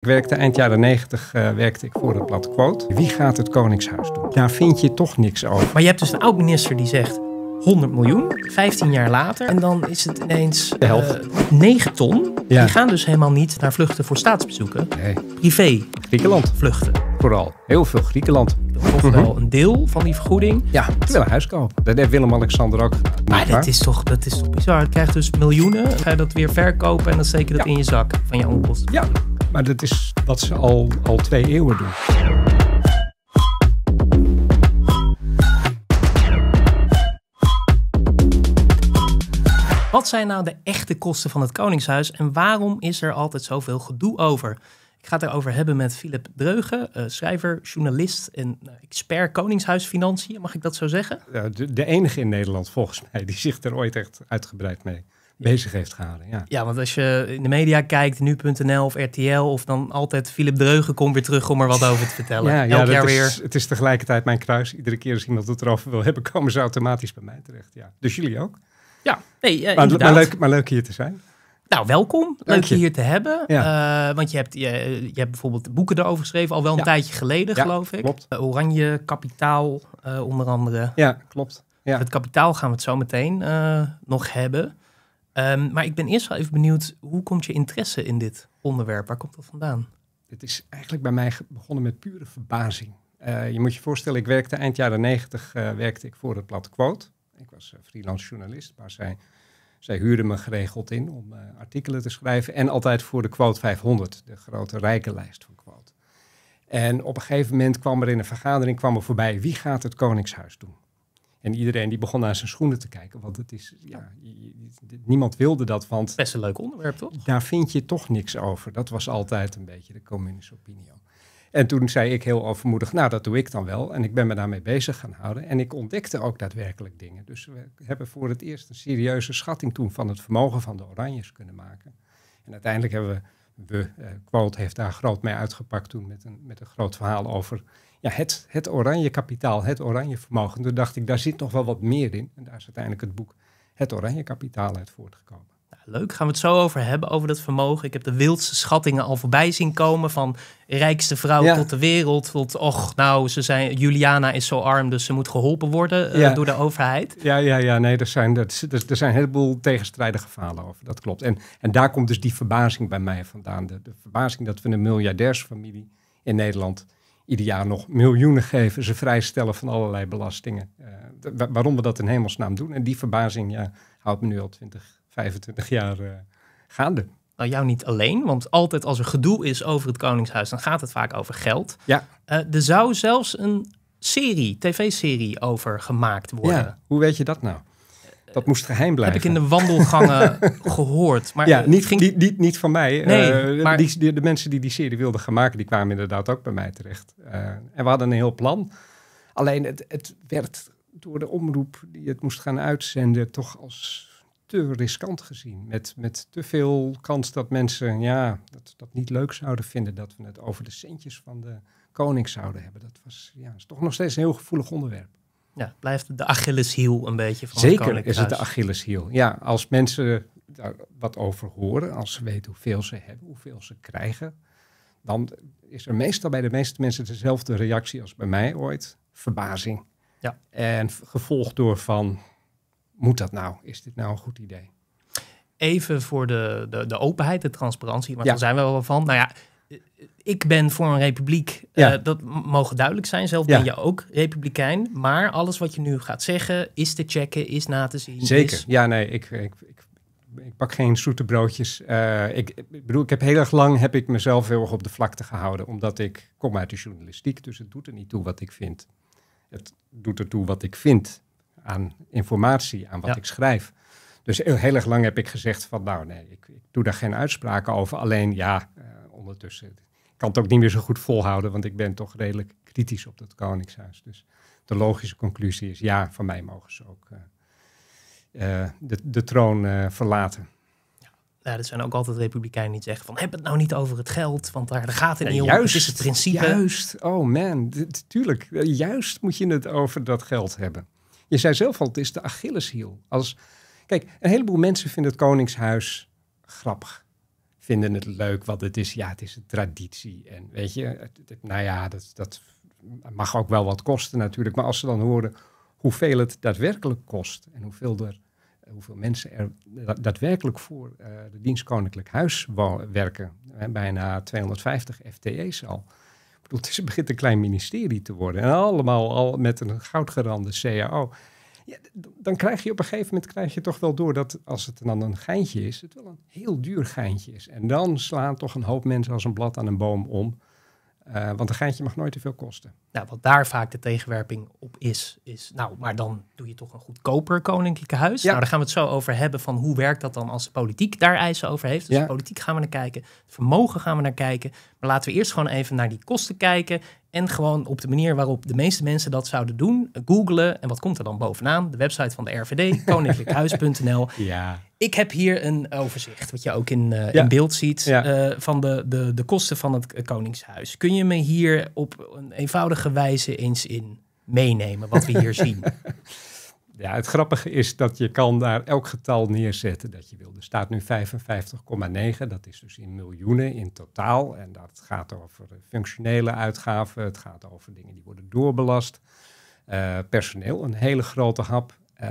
Ik werkte eind jaren 90 eh, werkte ik voor het blad Quote. Wie gaat het Koningshuis doen? Daar vind je toch niks over. Maar je hebt dus een oud-minister die zegt 100 miljoen, 15 jaar later. En dan is het ineens de helft. 9 eh, ton. Die gaan dus helemaal niet naar vluchten voor staatsbezoeken. Nee. Privé. Griekenland. Vluchten. Vooral. Heel veel Griekenland. Of mhm. wel een deel van die vergoeding. Ja, ik huis kopen. Dat heeft Willem-Alexander ook Maar dat is, toch, dat is toch bizar. Je krijgt dus miljoenen. Ga je dat weer verkopen en dan zeker dat in je zak van je onkosten. Ja. Maar dat is wat ze al, al twee eeuwen doen. Wat zijn nou de echte kosten van het Koningshuis en waarom is er altijd zoveel gedoe over? Ik ga het erover hebben met Philip Dreugen, eh, schrijver, journalist en eh, expert Koningshuisfinanciën. Mag ik dat zo zeggen? De, de enige in Nederland volgens mij die zich er ooit echt uitgebreid mee bezig heeft gehouden. Ja. ja, want als je in de media kijkt, nu.nl of RTL, of dan altijd Philip Dreugen komt weer terug om er wat over te vertellen. ja, ja, is, Het is tegelijkertijd mijn kruis. Iedere keer als iemand het erover wil hebben, komen ze automatisch bij mij terecht. Ja. Dus jullie ook? Ja, nee, uh, maar, maar, leuk, maar leuk hier te zijn. Nou, welkom. Leuk je hier te hebben. Eh, want je hebt, je, je hebt bijvoorbeeld boeken erover geschreven, al wel een tijdje geleden, geloof ik. Klopt. Eh, Oranje, Kapitaal, onder andere. Ja, klopt. Ja. Het kapitaal gaan we het zo meteen nog hebben. Ehm, maar ik ben eerst wel even benieuwd, hoe komt je interesse in dit onderwerp? Waar komt dat vandaan? Het is eigenlijk bij mij begonnen met pure verbazing. Eh, je moet je voorstellen, ik werkte eind jaren negentig eh, werkte ik voor het blad Quote. Ik was eh, freelance journalist, maar zij, zij huurde me geregeld in om artikelen te schrijven. En altijd voor de Quote 500, de grote rijke lijst van Quote. En op een gegeven moment kwam er in een vergadering kwam er voorbij, wie gaat het Koningshuis doen? En iedereen die begon naar zijn schoenen te kijken. Want het is, ja, niemand wilde dat. Want Best een leuk onderwerp, toch? Daar vind je toch niks over. Dat was altijd een beetje de communist opinie. En toen zei ik heel overmoedig, nou dat doe ik dan wel. En ik ben me daarmee bezig gaan houden. En ik ontdekte ook daadwerkelijk dingen. Dus we hebben voor het eerst een serieuze schatting toen van het vermogen van de Oranjes kunnen maken. En uiteindelijk hebben we de eh, Quote heeft daar groot mee uitgepakt toen met een, met een groot verhaal over ja, het, het oranje kapitaal, het oranje vermogen. Toen dacht ik, daar zit nog wel wat meer in. En daar is uiteindelijk het boek Het Oranje Kapitaal uit voortgekomen. Nou, leuk, gaan we het zo over hebben, over dat vermogen. Ik heb de wildste schattingen al voorbij zien komen. Van rijkste vrouw tot de wereld. Tot, och, nou, ze zijn, Juliana is zo arm, dus ze moet geholpen worden eh, door de overheid. Ja, ja, ja, nee, er zijn, er, er zijn een heleboel tegenstrijdige verhalen over. Dat klopt. En, en daar komt dus die verbazing bij mij vandaan. De, de verbazing dat we een miljardairsfamilie in Nederland ieder jaar nog miljoenen geven. Ze vrijstellen van allerlei belastingen. Eh, waarom we dat in hemelsnaam doen. En die verbazing ja, houdt me nu al twintig 25 jaar eh, gaande. Nou, jou niet alleen, want altijd als er gedoe is over het Koningshuis, dan gaat het vaak over geld. Ja. Eh, er zou zelfs een serie, tv-serie over gemaakt worden. hoe weet je dat nou? Dat moest geheim blijven. Heb ik in de wandelgangen gehoord. Maar ja, eh, niet, ging... niet van mij. Nee, die, de mensen die die serie wilden gaan maken, die kwamen inderdaad ook bij mij terecht. en we hadden een heel plan. Alleen het, het werd door de omroep die het moest gaan uitzenden toch als te riskant gezien. Met, met te veel kans dat mensen ja, dat, dat niet leuk zouden vinden dat we het over de centjes van de koning zouden hebben. Dat was ja, is toch nog steeds een heel gevoelig onderwerp. Ja, blijft de Achilleshiel een beetje van Zeker is het de Achilleshiel. Ja, als mensen daar wat over horen, als ze weten hoeveel ze hebben, hoeveel ze krijgen, dan is er meestal bij de meeste mensen dezelfde reactie als bij mij ooit: verbazing. Ja. En gevolgd door van moet dat nou? Is dit nou een goed idee? Even voor de, de, de openheid, de transparantie, want daar zijn we wel van. Nou ja, eh, ik ben voor een republiek. Eh, dat mogen duidelijk zijn. Zelf ben je ook republikein. Maar alles wat je nu gaat zeggen is te checken, is na te zien. Zeker. Ja, nee, ik, ik, ik, pak geen zoete broodjes. Eh, ik, ik, bedoel, ik heb heel erg lang heb ik mezelf heel erg op de vlakte gehouden. Omdat ik kom uit de journalistiek. Dus het doet er niet toe wat ik vind. Het doet er toe wat ik vind aan informatie, aan wat ik schrijf. Dus heel, erg lang heb ik gezegd van nou nee, ik, ik doe daar geen uitspraken over. Alleen ja, eh, ondertussen ik kan het ook niet meer zo goed volhouden, want ik ben toch redelijk kritisch op dat Koningshuis. Dus de logische conclusie is ja, van mij mogen ze ook eh, eh, de, de troon verlaten. Ja, nou, dat zijn ook altijd republikeinen die zeggen van heb het nou niet over het geld, want daar, gaat het niet om. Juist, het is het principe. Juist, oh man, tuurlijk. Juist moet je het over dat geld hebben. Je zei zelf al, het is de Achilleshiel. Als, kijk, een heleboel mensen vinden het Koningshuis grappig. Vinden het leuk wat het is. Ja, het is een traditie. En weet je, nou ja, dat, dat mag ook wel wat kosten natuurlijk. Maar als ze dan horen hoeveel het daadwerkelijk kost en hoeveel, er, hoeveel mensen er daadwerkelijk voor uh, de dienst Koninklijk Huis werken, bijna 250 FTE's al bedoel, het begint een klein ministerie te worden. En allemaal al met een goudgerande CAO. Ja, dan krijg je op een gegeven moment krijg je toch wel door dat als het dan een geintje is, het wel een heel duur geintje is. En dan slaan toch een hoop mensen als een blad aan een boom om. Eh, want een geintje mag nooit te veel kosten. Nou, wat daar vaak de tegenwerping op is, is nou, maar dan doe je toch een goedkoper koninklijke huis. Ja. Nou, daar gaan we het zo over hebben van hoe werkt dat dan als de politiek daar eisen over heeft. Dus ja. de politiek gaan we naar kijken, het vermogen gaan we naar kijken. Maar laten we eerst gewoon even naar die kosten kijken en gewoon op de manier waarop de meeste mensen dat zouden doen. Googelen. En wat komt er dan bovenaan? De website van de RVD, koninklijkhuis.nl. ja. Ik heb hier een overzicht, wat je ook in, eh, in beeld ziet, eh, van de, de, de kosten van het eh, Koningshuis. Kun je me hier op een eenvoudige wijze eens in meenemen, wat we hier zien? Ja, het grappige is dat je kan daar elk getal neerzetten dat je wil. Er staat nu 55,9, dat is dus in miljoenen in totaal. En dat gaat over eh, functionele uitgaven, het gaat over dingen die worden doorbelast. Eh, personeel, een hele grote hap. Eh,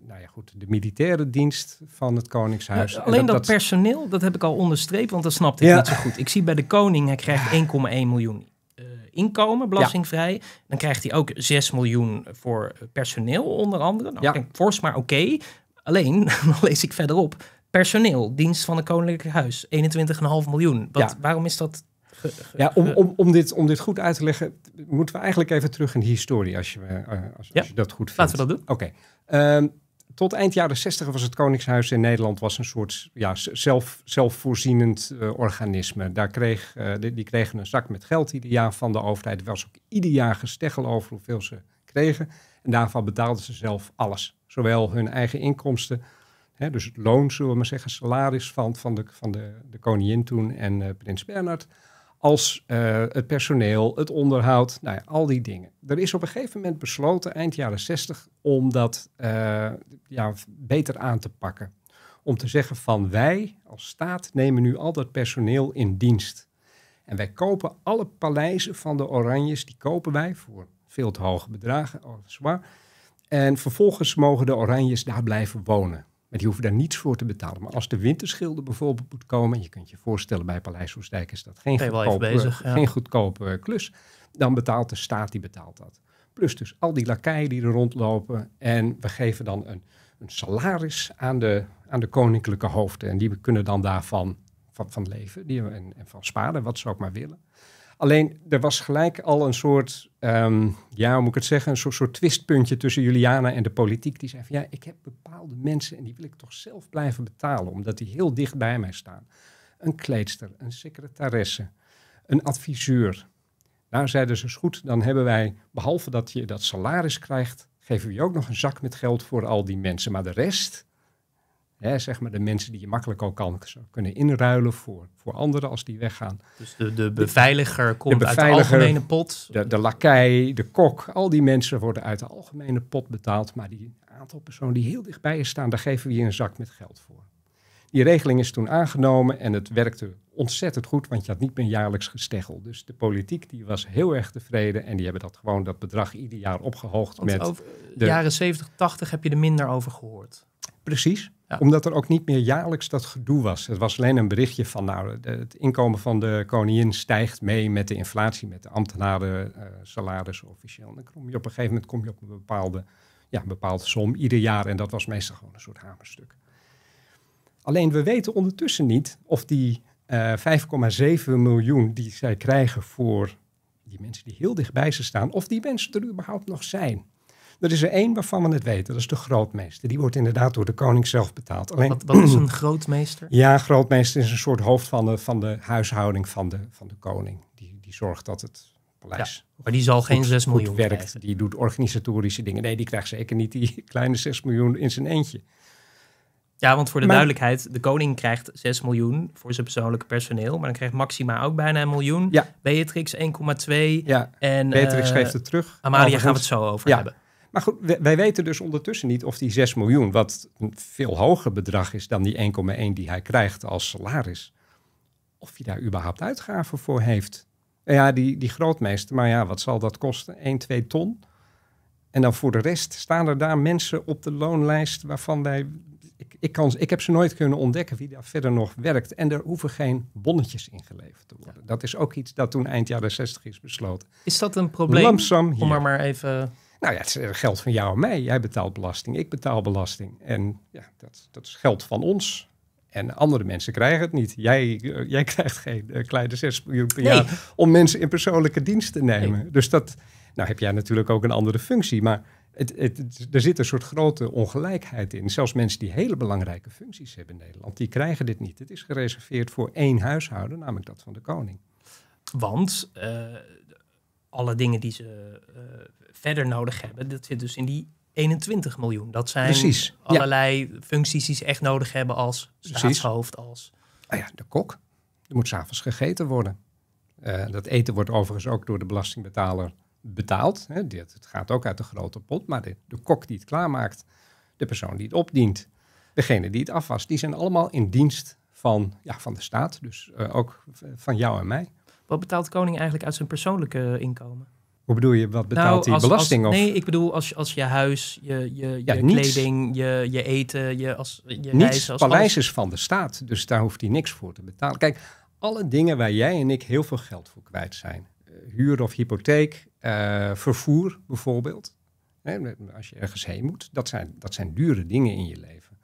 nou ja, goed, de militaire dienst van het Koningshuis. alleen dat, personeel, dat heb ik al onderstreept, want dat snapte ik niet zo goed. Ik zie bij de koning, hij krijgt 1,1 miljoen inkomen, belastingvrij. Dan krijgt hij ook 6 miljoen voor personeel, onder andere. Nou, ja. kijk, fors maar oké. Alleen, dan lees ik verderop, personeel, dienst van het Koninklijk Huis, 21,5 miljoen. Wat, ja. Waarom is dat ja, om, om, om, dit, om dit goed uit te leggen, moeten we eigenlijk even terug in de historie, als je, eh, als, als je dat goed vindt. Laten we dat doen. Oké. Ehm, tot eind jaren 60 was het Koningshuis in Nederland was een soort ja, zelf, zelfvoorzienend eh, organisme. Daar kreeg, uh, die, die, kregen een zak met geld ieder jaar van de overheid. Er was ook ieder jaar gesteggel over hoeveel ze kregen. En daarvan betaalden ze zelf alles. Zowel hun eigen inkomsten, hè, dus het loon, zullen we maar zeggen, salaris van, van, de, van de, de koningin toen en eh, prins Bernard als eh, het personeel, het onderhoud, nou ja, al die dingen. Er is op een gegeven moment besloten, eind jaren 60, om dat eh, ja, beter aan te pakken. Om te zeggen van wij als staat nemen nu al dat personeel in dienst. En wij kopen alle paleizen van de Oranjes, die kopen wij voor veel te hoge bedragen. Oh, en vervolgens mogen de Oranjes daar blijven wonen. Maar die hoeven daar niets voor te betalen. Maar als de winterschilder bijvoorbeeld moet komen, je kunt je voorstellen bij Paleis Hoesdijk is dat geen, goedkope eh, klus, dan betaalt de staat die betaalt dat. Plus dus al die lakijen die er rondlopen en we geven dan een, een salaris aan de, aan de koninklijke hoofden en die kunnen dan daarvan van, van leven die, en van sparen, wat ze ook maar willen. Alleen er was gelijk al een soort, ehm, ja, hoe moet ik het zeggen, een soort, twistpuntje tussen Juliana en de politiek. Die zei van ja, ik heb bepaalde mensen en die wil ik toch zelf blijven betalen, omdat die heel dicht bij mij staan. Een kleedster, een secretaresse, een adviseur. Daar zeiden ze, is goed, dan hebben wij, behalve dat je dat salaris krijgt, geven we je ook nog een zak met geld voor al die mensen. Maar de rest, zeg maar de mensen die je makkelijk ook kan, kunnen inruilen voor, voor anderen als die weggaan. Dus de, de beveiliger komt uit de algemene pot? De, de lakij, de kok, al die mensen worden uit de algemene pot betaald. Maar die aantal personen die heel dichtbij je staan, daar geven we je een zak met geld voor. Die regeling is toen aangenomen en het werkte ontzettend goed, want je had niet meer jaarlijks gesteggel. Dus de politiek die was heel erg tevreden en die hebben dat gewoon dat bedrag ieder jaar opgehoogd. met de jaren 70, 80 heb je er minder over gehoord. Precies omdat er ook niet meer jaarlijks dat gedoe was. Het was alleen een berichtje van, nou, het inkomen van de koningin stijgt mee met de inflatie, met de ambtenaren, uh, salarissen officieel. En dan kom je op een gegeven moment kom je op een bepaalde, ja, bepaalde som ieder jaar. En dat was meestal gewoon een soort hamerstuk. Alleen we weten ondertussen niet of die 5,7 eh, miljoen die zij krijgen voor die mensen die heel dichtbij ze staan, of die mensen er überhaupt nog zijn. Er is er één waarvan we het weten, dat is de grootmeester. Die wordt inderdaad door de koning zelf betaald. Alleen, wat, is een grootmeester? Ja, grootmeester is een soort hoofd van de, van de huishouding van de, van de koning. Die, die zorgt dat het paleis. maar die zal geen 6 miljoen werkt. Die doet organisatorische dingen. Nee, die krijgt zeker niet die kleine 6 miljoen in zijn eentje. Ja, want voor de duidelijkheid, de koning krijgt 6 miljoen voor zijn persoonlijke personeel. Maar dan krijgt Maxima ook bijna een miljoen. Ja. Beatrix 1,2. Ja. En, Beatrix eh, geeft het terug. Amalia gaan we het zo over hebben. Maar goed, wij weten dus ondertussen niet of die 6 miljoen, wat een veel hoger bedrag is dan die 1,1 die hij krijgt als salaris, of hij daar überhaupt uitgaven voor heeft. Ja, die, die grootmeester, maar ja, wat zal dat kosten? 1, 2 ton. En dan voor de rest staan er daar mensen op de loonlijst waarvan wij. Ik, ik, kan, ik heb ze nooit kunnen ontdekken wie daar verder nog werkt. En er hoeven geen bonnetjes ingeleverd te worden. Dat is ook iets dat toen eind jaren 60 is besloten. Is dat een probleem? Lamsam hier. Om maar even nou ja, het is eh, geld van jou en mij. Jij betaalt belasting, ik betaal belasting. En ja, dat, dat is geld van ons. En andere mensen krijgen het niet. Jij, eh, jij krijgt geen eh, kleine 6 miljoen per jaar om mensen in persoonlijke dienst te nemen. Dus dat, nou heb jij natuurlijk ook een andere functie. Maar het, het, er zit een soort grote ongelijkheid in. Zelfs mensen die hele belangrijke functies hebben in Nederland, die krijgen dit niet. Het is gereserveerd voor één huishouden, namelijk dat van de koning. Want alle dingen die ze eh, verder nodig hebben, dat zit dus in die 21 miljoen. Dat zijn allerlei functies die ze echt nodig hebben als staatshoofd. Als... Ah ja, de kok. Er moet s'avonds gegeten worden. Eh, dat eten wordt overigens ook door de belastingbetaler betaald. Hè. het gaat ook uit de grote pot, maar de, de kok die het klaarmaakt, de persoon die het opdient, degene die het afwast, die zijn allemaal in dienst van, ja, van de staat. Dus eh, ook van jou en mij. Wat betaalt de koning eigenlijk uit zijn persoonlijke inkomen? Wat bedoel je, wat betaalt hij nou, belasting? of? Nee, ik bedoel als, als je huis, je, je, kleding, je, je eten, je, als, je niets, Als paleis is van de staat, dus daar hoeft hij niks voor te betalen. Kijk, alle dingen waar jij en ik heel veel geld voor kwijt zijn. Eh, huur of hypotheek, eh, vervoer bijvoorbeeld. als je ergens heen moet, dat zijn, dat zijn dure dingen in je leven.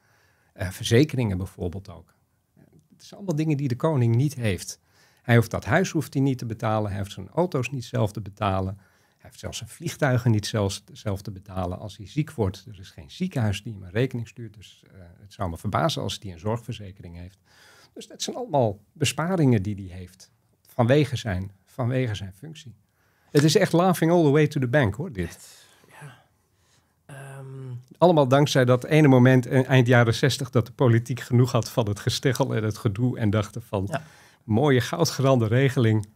Eh, verzekeringen bijvoorbeeld ook. Het zijn allemaal dingen die de koning niet heeft. Hij hoeft dat huis hoeft hij niet te betalen. Hij heeft zijn auto's niet zelf te betalen. Hij heeft zelfs zijn vliegtuigen niet zelfs, zelf te betalen als hij ziek wordt. Er is geen ziekenhuis die hem een rekening stuurt. Dus eh, het zou me verbazen als hij een zorgverzekering heeft. Dus dat zijn allemaal besparingen die hij heeft vanwege zijn, vanwege zijn functie. Het is echt laughing all the way to the bank hoor, dit. Ja. Ehm, allemaal dankzij dat ene moment eind jaren zestig dat de politiek genoeg had van het gestichel en het gedoe en dachten van... Ja mooie goudgerande regeling.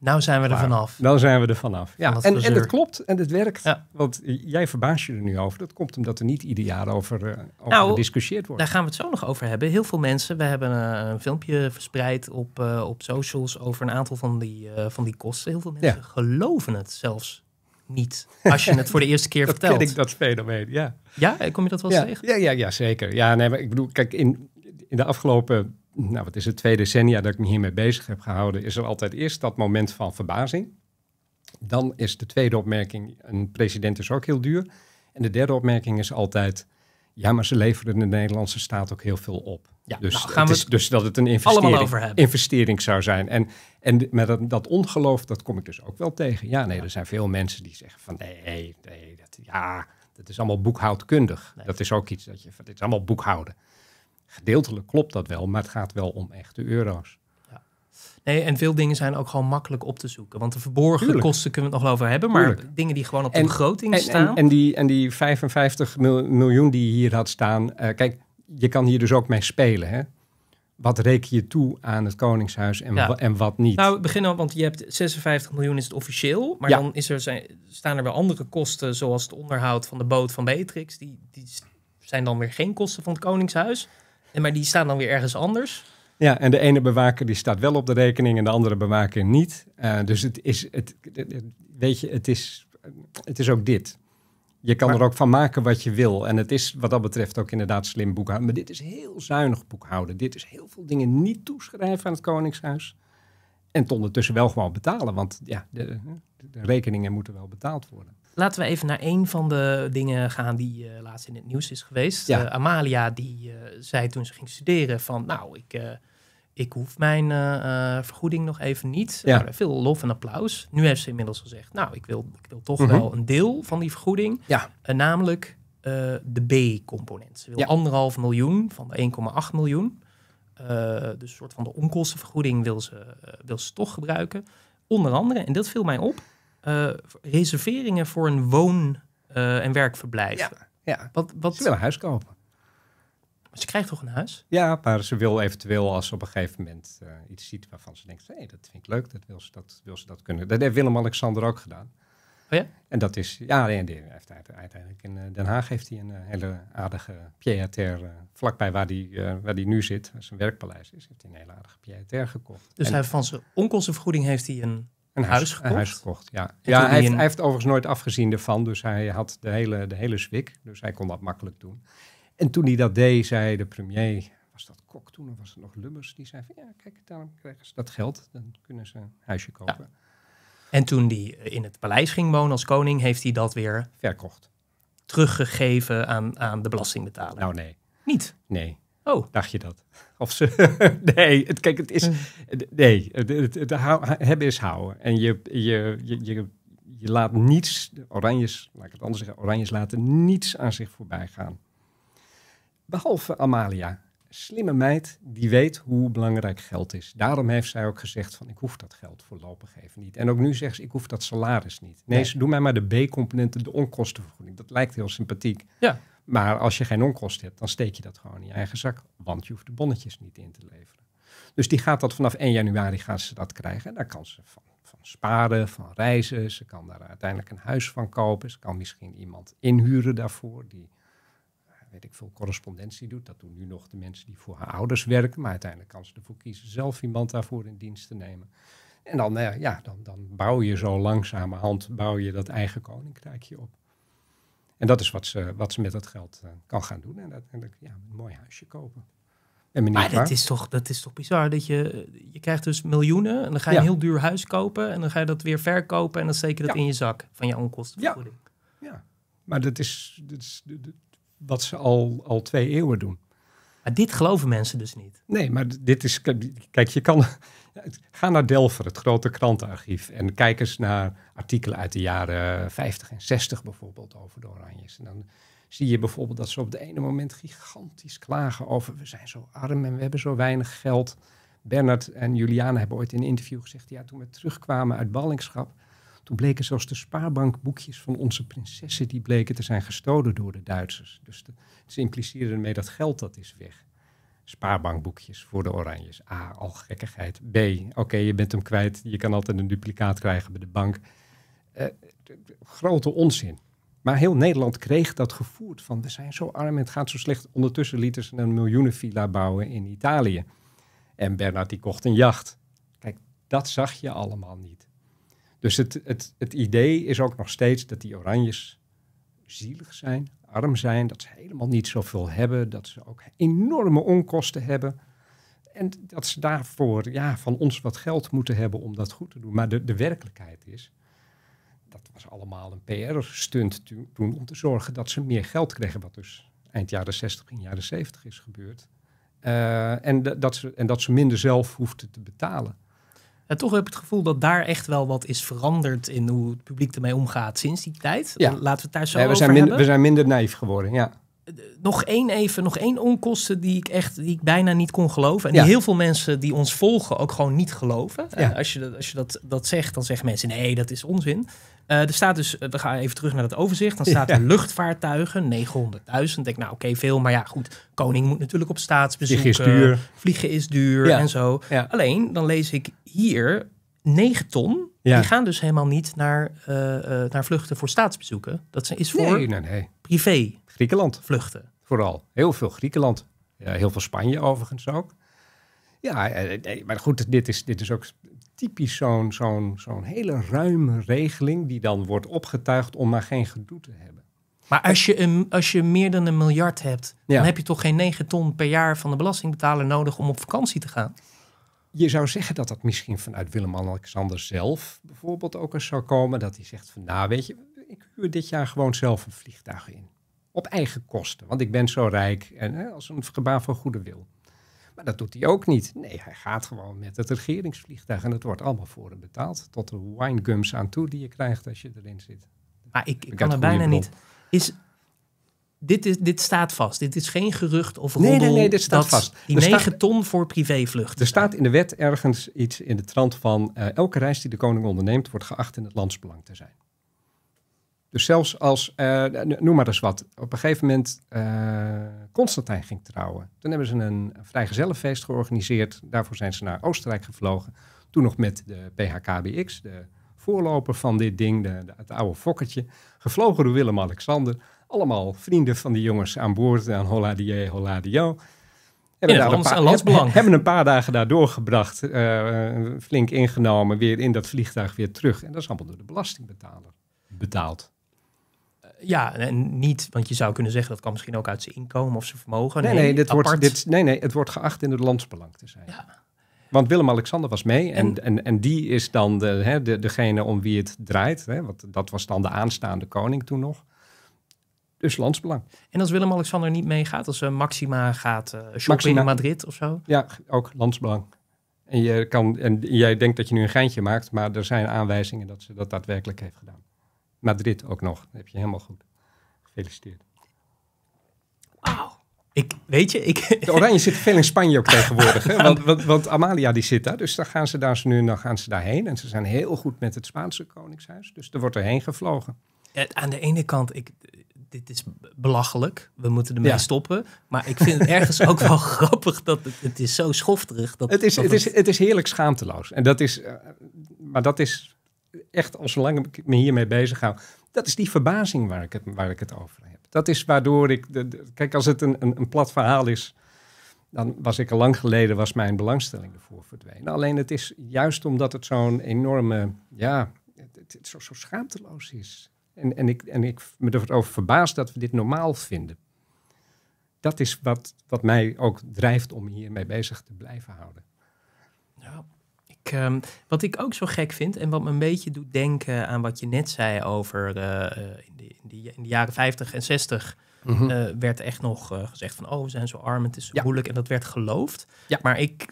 Nou zijn we er vanaf. Nou zijn we er vanaf. Ja, Van en, en het klopt en het werkt. Want jij verbaast je er nu over. Dat komt omdat er niet ieder jaar over, eh, over nou, gediscussieerd wordt. Daar gaan we het zo nog over hebben. Heel veel mensen, we hebben eh, een filmpje verspreid op, eh, op socials over een aantal van die, van die kosten. Heel veel mensen geloven het zelfs niet. Als je het voor de eerste keer dat vertelt. Ken ik dat fenomeen, ja. Ja, kom je dat wel ja. tegen? Ja, ja, ja zeker. Ja, nee, maar ik bedoel, kijk, in, in de afgelopen nou, wat is het, twee decennia dat ik me hiermee bezig heb gehouden, is er altijd eerst dat moment van verbazing. Dan is de tweede opmerking, een president is ook heel duur. En de derde opmerking is altijd, ja, maar ze leveren de Nederlandse staat ook heel veel op. Ja, dus, nou, gaan we dus dat het een investering, zou zijn. En, en met dat, ongeloof, dat kom ik dus ook wel tegen. Ja, nee, er zijn veel mensen die zeggen van nee, nee, dat, ja, dat is allemaal boekhoudkundig. Dat is ook iets dat je, van, dit is allemaal boekhouden. Gedeeltelijk klopt dat wel, maar het gaat wel om echte euro's. Ja. Nee, en veel dingen zijn ook gewoon makkelijk op te zoeken. Want de verborgen kosten kunnen we het nog wel over hebben. Maar dingen die gewoon op de begroting staan. En, en, en, die, en die 55 miljoen die hier had staan. Eh, kijk, je kan hier dus ook mee spelen. Hè? wat reken je toe aan het Koningshuis en, en wat niet? Nou, beginnen, al, want je hebt 56 miljoen is het officieel. Maar dan is er, zijn, staan er wel andere kosten, zoals het onderhoud van de boot van Beatrix. Die, die zijn dan weer geen kosten van het Koningshuis. En, maar die staan dan weer ergens anders. Ja, en de ene bewaker die staat wel op de rekening en de andere bewaker niet. Eh, dus het is, het, weet je, het is, het is ook dit. Je kan er ook van maken wat je wil. En het is wat dat betreft ook inderdaad slim boekhouden. Maar dit is heel zuinig boekhouden. Dit is heel veel dingen niet toeschrijven aan het Koningshuis. En het ondertussen wel gewoon betalen. Want ja, de, de rekeningen moeten wel betaald worden. Laten we even naar een van de dingen gaan die eh, laatst in het nieuws is geweest. Eh, Amalia die eh, zei toen ze ging studeren van nou, ik, ik hoef mijn vergoeding nog even niet. Nou, veel lof en applaus. Nu heeft ze inmiddels gezegd, nou, ik wil, ik wil toch mhm. wel een deel van die vergoeding. Ja. namelijk de B-component. Ze wil anderhalf miljoen van de 1,8 miljoen. Uh, dus soort van de onkostenvergoeding wil ze, wil ze toch gebruiken. Onder andere, en dat viel mij op, eh, reserveringen voor een woon- eh, en werkverblijf. Ja, Wat, wat... Ze wil een huis kopen. ze krijgt toch een huis? Ja, maar ze wil eventueel als ze op een gegeven moment eh, iets ziet waarvan ze denkt... hé, hey, dat vind ik leuk, dat wil ze dat, wil ze dat kunnen. Dat heeft Willem-Alexander ook gedaan. Oh ja? En dat is, ja, de heeft uiteindelijk in Den Haag heeft hij een hele aardige pied-à-terre, vlakbij waar die, waar die nu zit, waar zijn werkpaleis is, heeft hij een hele aardige pied-à-terre gekocht. Dus hij van zijn onkostenvergoeding heeft hij een een huis gekocht? ja. ja hij heeft, hij, heeft, overigens nooit afgezien ervan, dus hij had de hele, de hele zwik. Dus hij kon dat makkelijk doen. En toen hij dat deed, zei de premier, was dat Kok toen of was het nog lumbers. Die zei van, ja, kijk, dan krijgen ze dat geld. Dan kunnen ze een huisje kopen. En toen hij eh, in het paleis ging wonen als koning, heeft hij dat weer... Verkocht. Teruggegeven aan, aan de belastingbetaler. Nou, nee. Niet? Nee. Oh. Dacht je dat? Of ze. nee, het, kijk, het is. Eh. Nee, het, het, hebben is houden. En je, je, je, je, laat niets. Oranjes, laat ik het anders zeggen. Oranjes laten niets aan zich voorbij gaan. Behalve Amalia. Slimme meid die weet hoe belangrijk geld is. Daarom heeft zij ook gezegd: van ik hoef dat geld voorlopig even niet. En ook nu zegt ze: ik hoef dat salaris niet. Nee, nee. ze doen mij maar de B-componenten, de onkostenvergoeding. Dat lijkt heel sympathiek. Ja. Maar als je geen onkosten hebt, dan steek je dat gewoon in je eigen zak. Want je hoeft de bonnetjes niet in te leveren. Dus die gaat dat vanaf 1 januari gaan ze dat krijgen. Daar kan ze van, van sparen, van reizen. Ze kan daar uiteindelijk een huis van kopen. Ze kan misschien iemand inhuren daarvoor die eh, weet ik veel, correspondentie doet. Dat doen nu nog de mensen die voor haar ouders werken. Maar uiteindelijk kan ze ervoor kiezen zelf iemand daarvoor in dienst te nemen. En dan, eh, ja, dan, dan bouw je zo langzamerhand bouw je dat eigen koninkrijkje op. En dat is wat ze, wat ze met dat geld eh, kan gaan doen. En, dat, ja, een mooi huisje kopen. En maar dat is, toch, dat is toch bizar? Dat je, je krijgt dus miljoenen en dan ga je een heel duur huis kopen. En dan ga je dat weer verkopen en dan steek je dat in je zak van je onkostenvergoeding. Ja. ja, maar dat is, dat is wat ze al, al twee eeuwen doen. Maar dit geloven mensen dus niet. Nee, maar dit is. Kijk, je kan, Ga naar Delver, het grote krantenarchief. En kijk eens naar artikelen uit de jaren 50 en 60 bijvoorbeeld over de Oranjes. En dan zie je bijvoorbeeld dat ze op het ene moment gigantisch klagen over... we zijn zo arm en we hebben zo weinig geld. Bernard en Juliana hebben ooit in een interview gezegd... ja, toen we terugkwamen uit ballingschap... toen bleken zelfs de spaarbankboekjes van onze prinsessen... die bleken te zijn gestolen door de Duitsers. Dus ze impliceren ermee dat geld dat is weg spaarbankboekjes voor de Oranjes. A, al gekkigheid. B, oké, je bent hem kwijt. Je kan altijd een duplicaat krijgen bij de bank. Eh, grote onzin. Maar heel Nederland kreeg dat gevoerd van we zijn zo arm en het gaat zo slecht. Ondertussen lieten ze een villa bouwen in Italië. En Bernard die kocht een jacht. Kijk, dat zag je allemaal niet. Dus het, het, het idee is ook nog steeds dat die Oranjes zielig zijn, arm zijn, dat ze helemaal niet zoveel hebben, dat ze ook enorme onkosten hebben. En dat ze daarvoor ja, van ons wat geld moeten hebben om dat goed te doen. Maar de, de werkelijkheid is, dat was allemaal een PR-stunt toen om te zorgen dat ze meer geld kregen, wat dus eind jaren 60, begin jaren 70 is gebeurd. Eh, en, dat ze, en dat ze minder zelf hoefden te betalen. En toch heb ik het gevoel dat daar echt wel wat is veranderd in hoe het publiek ermee omgaat sinds die tijd. Laten we het daar zo ja, we zijn hebben. We zijn minder naïef geworden, ja. Eh, nog één even, nog één onkosten die ik echt, die ik bijna niet kon geloven. En die heel veel mensen die ons volgen ook gewoon niet geloven. Eh, als je, als je dat, dat zegt, dan zeggen mensen nee, dat is onzin. Uh, er staat dus, we gaan even terug naar dat overzicht. Dan staat er luchtvaartuigen, 900.000. Denk nou, oké, veel. Maar ja, goed, koning moet natuurlijk op staatsbezoek. Vliegen is duur. Vliegen is duur en zo. Alleen, dan lees ik hier 9 ton, die gaan dus helemaal niet naar, eh, eh, naar vluchten voor staatsbezoeken. Dat is voor nee, nee, privé Griekenland. vluchten. Vooral. Heel veel Griekenland. Ja, heel veel Spanje overigens ook. Ja, eh, maar goed, dit is, dit is ook typisch zo'n zo'n zo'n hele ruime regeling... die dan wordt opgetuigd om maar geen gedoe te hebben. Maar als je, een, als je meer dan een miljard hebt... dan heb je toch geen 9 ton per jaar van de belastingbetaler nodig om op vakantie te gaan? je zou zeggen dat dat misschien vanuit Willem-Alexander zelf bijvoorbeeld ook eens zou komen. Dat hij zegt van nou weet je, ik huur dit jaar gewoon zelf een vliegtuig in. Op eigen kosten, want ik ben zo rijk en hè, als een gebaar van goede wil. Maar dat doet hij ook niet. Nee, hij gaat gewoon met het regeringsvliegtuig en dat wordt allemaal voor hem betaald. Tot de winegums aan toe die je krijgt als je erin zit. Maar ah, ik, ik kan er bijna niet. Is, dit, is, dit staat vast. Dit is geen gerucht of roddel. Nee, nee, nee, dit staat vast. Die 9 ton voor privévluchten. Er staat in de wet ergens iets in de trant van... Eh, elke reis die de koning onderneemt wordt geacht in het landsbelang te zijn. Dus zelfs als, eh, noem maar eens wat, op een gegeven moment uh, Constantijn ging trouwen. Toen hebben ze een vrijgezellenfeest georganiseerd. Daarvoor zijn ze naar Oostenrijk gevlogen. Toen nog met de PHKBX, de voorloper van dit ding, de, het oude fokkertje. Gevlogen door Willem-Alexander allemaal vrienden van die jongens aan boord aan Holladier, Holladio. Hebben, ja, een paar, hebben een paar dagen daar doorgebracht, eh, flink ingenomen, weer in dat vliegtuig weer terug. En dat is allemaal door de belastingbetaler betaald. Eh, ja, en niet, want je zou kunnen zeggen dat kan misschien ook uit zijn inkomen of zijn vermogen. Nee, nee, dit wordt, dit, nee, nee het wordt geacht in het landsbelang te zijn. Ja. Want Willem-Alexander was mee en, en, en, en, die is dan de, hè, de, degene om wie het draait. Hè, want dat was dan de aanstaande koning toen nog is landsbelang. En als Willem-Alexander niet meegaat, als eh, Maxima gaat eh, shoppen Maxima. in Madrid of zo? Ja, ook landsbelang. En, je kan, en jij denkt dat je nu een geintje maakt, maar er zijn aanwijzingen dat ze dat daadwerkelijk heeft gedaan. Madrid ook nog. heb je helemaal goed. Gefeliciteerd. Wauw. Ik, weet je, ik... De Oranje zit veel in Spanje ook tegenwoordig. Hè? Want, Amalia die zit daar. Dus dan gaan ze daar nu dan gaan ze daarheen. En ze zijn heel goed met het Spaanse Koningshuis. Dus er wordt erheen gevlogen. aan de ene kant, ik, dit is belachelijk, we moeten ermee stoppen. Maar ik vind het ergens ook wel grappig dat het, het is zo schofterig. Dat, het, is, het, is, het is heerlijk schaamteloos. En dat is, eh, maar dat is echt, al zolang ik me hiermee bezig hou, dat is die verbazing waar ik het, waar ik het over heb. Dat is waardoor ik, kijk, als het een, een, een plat verhaal is, dan was ik al lang geleden, was mijn belangstelling ervoor verdwenen. Alleen het is juist omdat het zo'n enorme, ja, het, het, zo, zo, schaamteloos is. En, en, ik, en ik me erover verbaasd dat we dit normaal vinden. Dat is wat, wat mij ook drijft om hiermee bezig te blijven houden. Ja. Ik, ehm, wat ik ook zo gek vind en wat me een beetje doet denken aan wat je net zei over eh, eh, in, de, in, in, de, jaren 50 en 60 mhm. eh, werd echt nog gezegd van oh we zijn zo arm, het is zo moeilijk en dat werd geloofd. Ja. Maar ik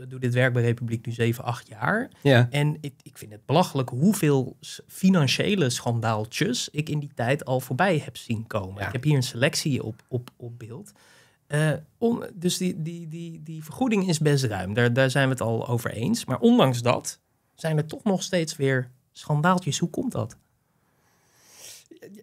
eh, doe dit werk bij Republiek nu 7, 8 jaar. Ja. En ik, ik vind het belachelijk hoeveel financiële schandaaltjes ik in die tijd al voorbij heb zien komen. Ik heb hier een selectie op, op, op beeld. Eh, om, dus die, die, die, die vergoeding is best ruim. Daar, daar zijn we het al over eens. Maar ondanks dat zijn er toch nog steeds weer schandaaltjes. Hoe komt dat?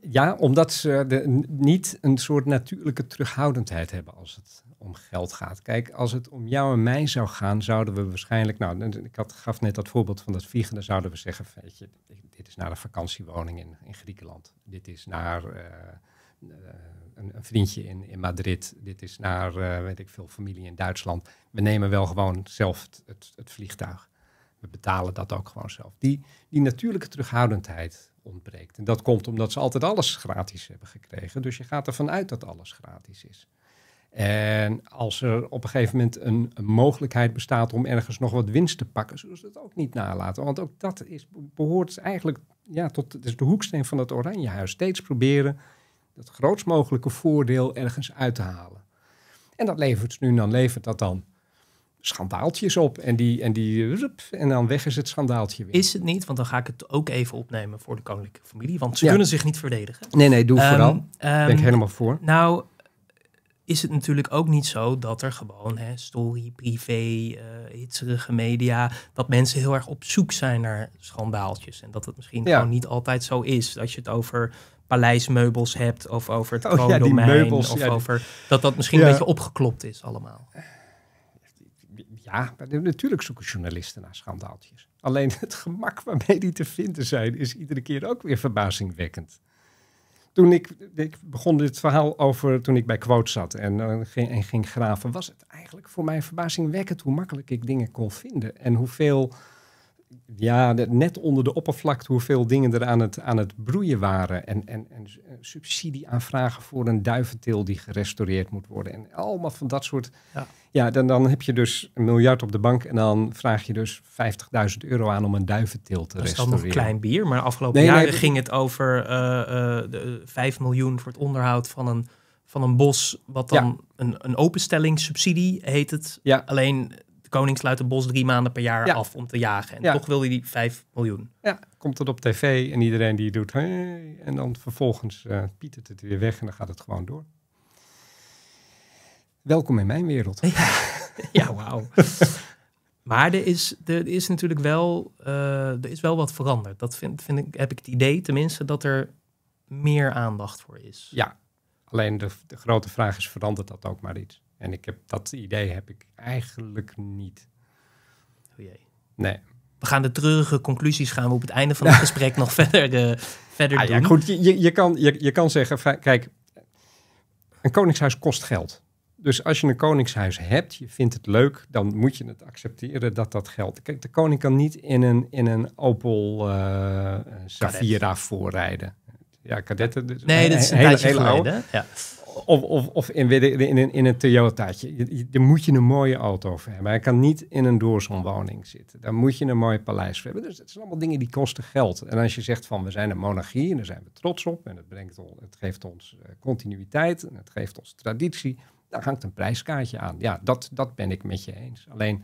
Ja, omdat ze niet een soort natuurlijke terughoudendheid hebben als het om geld gaat. Kijk, als het om jou en mij zou gaan, zouden we waarschijnlijk, nou, ik had, gaf net dat voorbeeld van dat vliegen, dan zouden we zeggen, weet je, dit is naar een vakantiewoning in, in Griekenland, dit is naar eh, eh, een, een, vriendje in, in Madrid, dit is naar, eh, weet ik veel, familie in Duitsland. We nemen wel gewoon zelf het, het, het vliegtuig. We betalen dat ook gewoon zelf. Die, die natuurlijke terughoudendheid ontbreekt. En dat komt omdat ze altijd alles gratis hebben gekregen. Dus je gaat ervan uit dat alles gratis is. En als er op een gegeven moment een, mogelijkheid bestaat om ergens nog wat winst te pakken, zullen ze dat ook niet nalaten. Want ook dat is, behoort eigenlijk ja, tot is de hoeksteen van het Oranjehuis. Steeds proberen het grootst mogelijke voordeel ergens uit te halen. En dat levert nu dan levert dat dan schandaaltjes op. En, die, en, die, en dan weg is het schandaaltje weer. Is het niet, want dan ga ik het ook even opnemen voor de koninklijke familie. Want ze kunnen zich niet verdedigen. Nee, nee, doe ehm, vooral. Um, ben helemaal voor. Nou, is het natuurlijk ook niet zo dat er gewoon hè, story, privé, uh, hitserige media, dat mensen heel erg op zoek zijn naar schandaaltjes. En dat het misschien gewoon niet altijd zo is. Als je het over paleismeubels hebt of over het oh, of over dat dat misschien een beetje opgeklopt is allemaal. Ja, natuurlijk zoeken journalisten naar schandaaltjes. Alleen het gemak waarmee die te vinden zijn is iedere keer ook weer verbazingwekkend toen ik, begon dit verhaal over toen ik bij Quote zat en, eh, ging, en ging graven, was het eigenlijk voor mij verbazingwekkend hoe makkelijk ik dingen kon vinden. En hoeveel ja, net onder de oppervlakte hoeveel dingen er aan het, aan het broeien waren. En, en, en eh, subsidieaanvragen voor een duiventil die gerestaureerd moet worden. En allemaal van dat soort. Ja, ja dan, dan heb je dus een miljard op de bank en dan vraag je dus 50.000 euro aan om een duiventil te restaureren. Dat is dan nog klein bier, maar afgelopen jaren ging het over eh, eh, de 5 miljoen voor het onderhoud van een, van een bos. Wat dan een, een openstellingssubsidie heet het. Alleen koning sluit bos drie maanden per jaar af om te jagen. En ja. toch wil hij 5 miljoen. Ja, komt het op tv en iedereen die doet... Hey, en dan vervolgens uh, pietert het weer weg en dan gaat het gewoon door. Welkom in mijn wereld. Ja, ja wauw. maar er is, er is natuurlijk wel, uh, er is wel wat veranderd. Dat vind, vind ik, heb ik het idee tenminste dat er meer aandacht voor is. Ja, alleen de, de grote vraag is, verandert dat ook maar iets? En ik heb, dat idee heb ik eigenlijk niet. O jee. Nee. We gaan de treurige conclusies gaan we op het einde van het gesprek nog verder, eh, verder ah doen. Ja, goed, je, je, kan, je, je kan zeggen, kijk, een koningshuis kost geld. Dus als je een koningshuis hebt, je vindt het leuk, dan moet je het accepteren dat dat geld. Kijk, de koning kan niet in een, in een Opel uh, Safira voorrijden. Ja, kadetten. Dus nee, dat is een hele, hele, Ja. Of, of, of in, in, een, in een Daar moet je een mooie auto voor hebben. Hij kan niet in een doorzonwoning zitten. Daar moet je een mooi paleis voor hebben. Dus het zijn allemaal dingen die kosten geld. En als je zegt van we zijn een monarchie en daar zijn we trots op. En het, brengt, het geeft ons eh, continuïteit en het geeft ons traditie. Daar hangt een prijskaartje aan. Ja, dat, dat ben ik met je eens. Alleen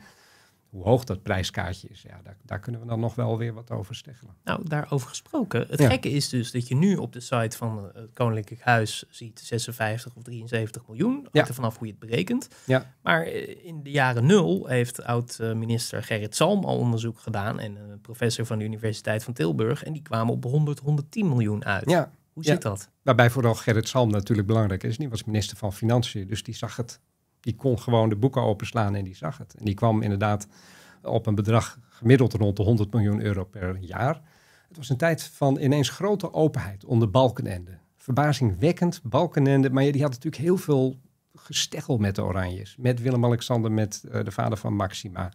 hoe hoog dat prijskaartje is, ja, daar, daar, kunnen we dan nog wel weer wat over steggelen. Nou, daarover gesproken. Het gekke is dus dat je nu op de site van eh, het Koninklijk Huis ziet 56 of 73 miljoen. Ja. vanaf hoe je het berekent. Ja. Maar eh, in de jaren nul heeft oud-minister Gerrit Salm al onderzoek gedaan. En eh, een professor van de Universiteit van Tilburg. En die kwamen op 100, 110 miljoen uit. Ja. Hoe zit dat? Waarbij vooral Gerrit Salm natuurlijk belangrijk is. Die was minister van Financiën, dus die zag het die kon gewoon de boeken openslaan en die zag het. En die kwam inderdaad op een bedrag gemiddeld rond de 100 miljoen euro per jaar. Het was een tijd van ineens grote openheid onder Balkenende. Verbazingwekkend, Balkenende. Maar die had natuurlijk heel veel gesteggel met de Oranjes. Met Willem-Alexander, met eh, de vader van Maxima.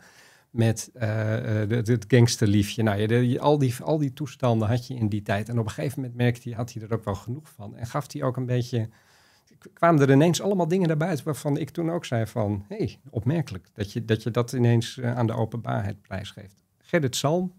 Met eh, eh, het gangsterliefje. Nou, ja, al, die, al die toestanden had je in die tijd. En op een gegeven moment merkte hij, had hij er ook wel genoeg van. En gaf hij ook een beetje kwamen er ineens allemaal dingen naar buiten waarvan ik toen ook zei van... hé, hey, opmerkelijk dat je, dat je dat ineens eh, aan de openbaarheid prijsgeeft. Gerrit Salm,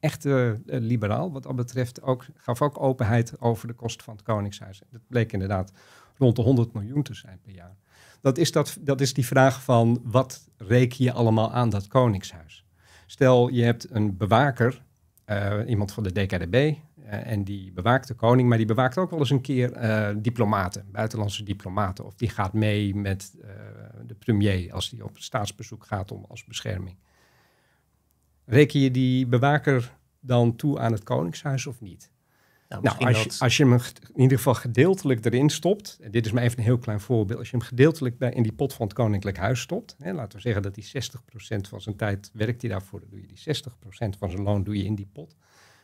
echt eh, liberaal wat dat betreft, ook, gaf ook openheid over de kosten van het Koningshuis. Dat bleek inderdaad rond de 100 miljoen te zijn per jaar. Dat is, dat, dat is die vraag van wat reken je allemaal aan dat Koningshuis? Stel, je hebt een bewaker, eh, iemand van de DKDB, eh, en die bewaakt de koning, maar die bewaakt ook wel eens een keer eh, diplomaten, buitenlandse diplomaten. Of die gaat mee met eh, de premier als die op staatsbezoek gaat om als bescherming. Reken je die bewaker dan toe aan het koningshuis of niet? Nou, nou als, dat... je, als, je, hem in ieder geval gedeeltelijk erin stopt, en dit is maar even een heel klein voorbeeld, als je hem gedeeltelijk bij, in die pot van het Koninklijk Huis stopt, hè, laten we zeggen dat hij 60% van zijn tijd werkt hij daarvoor, dan doe je die 60% van zijn loon doe je in die pot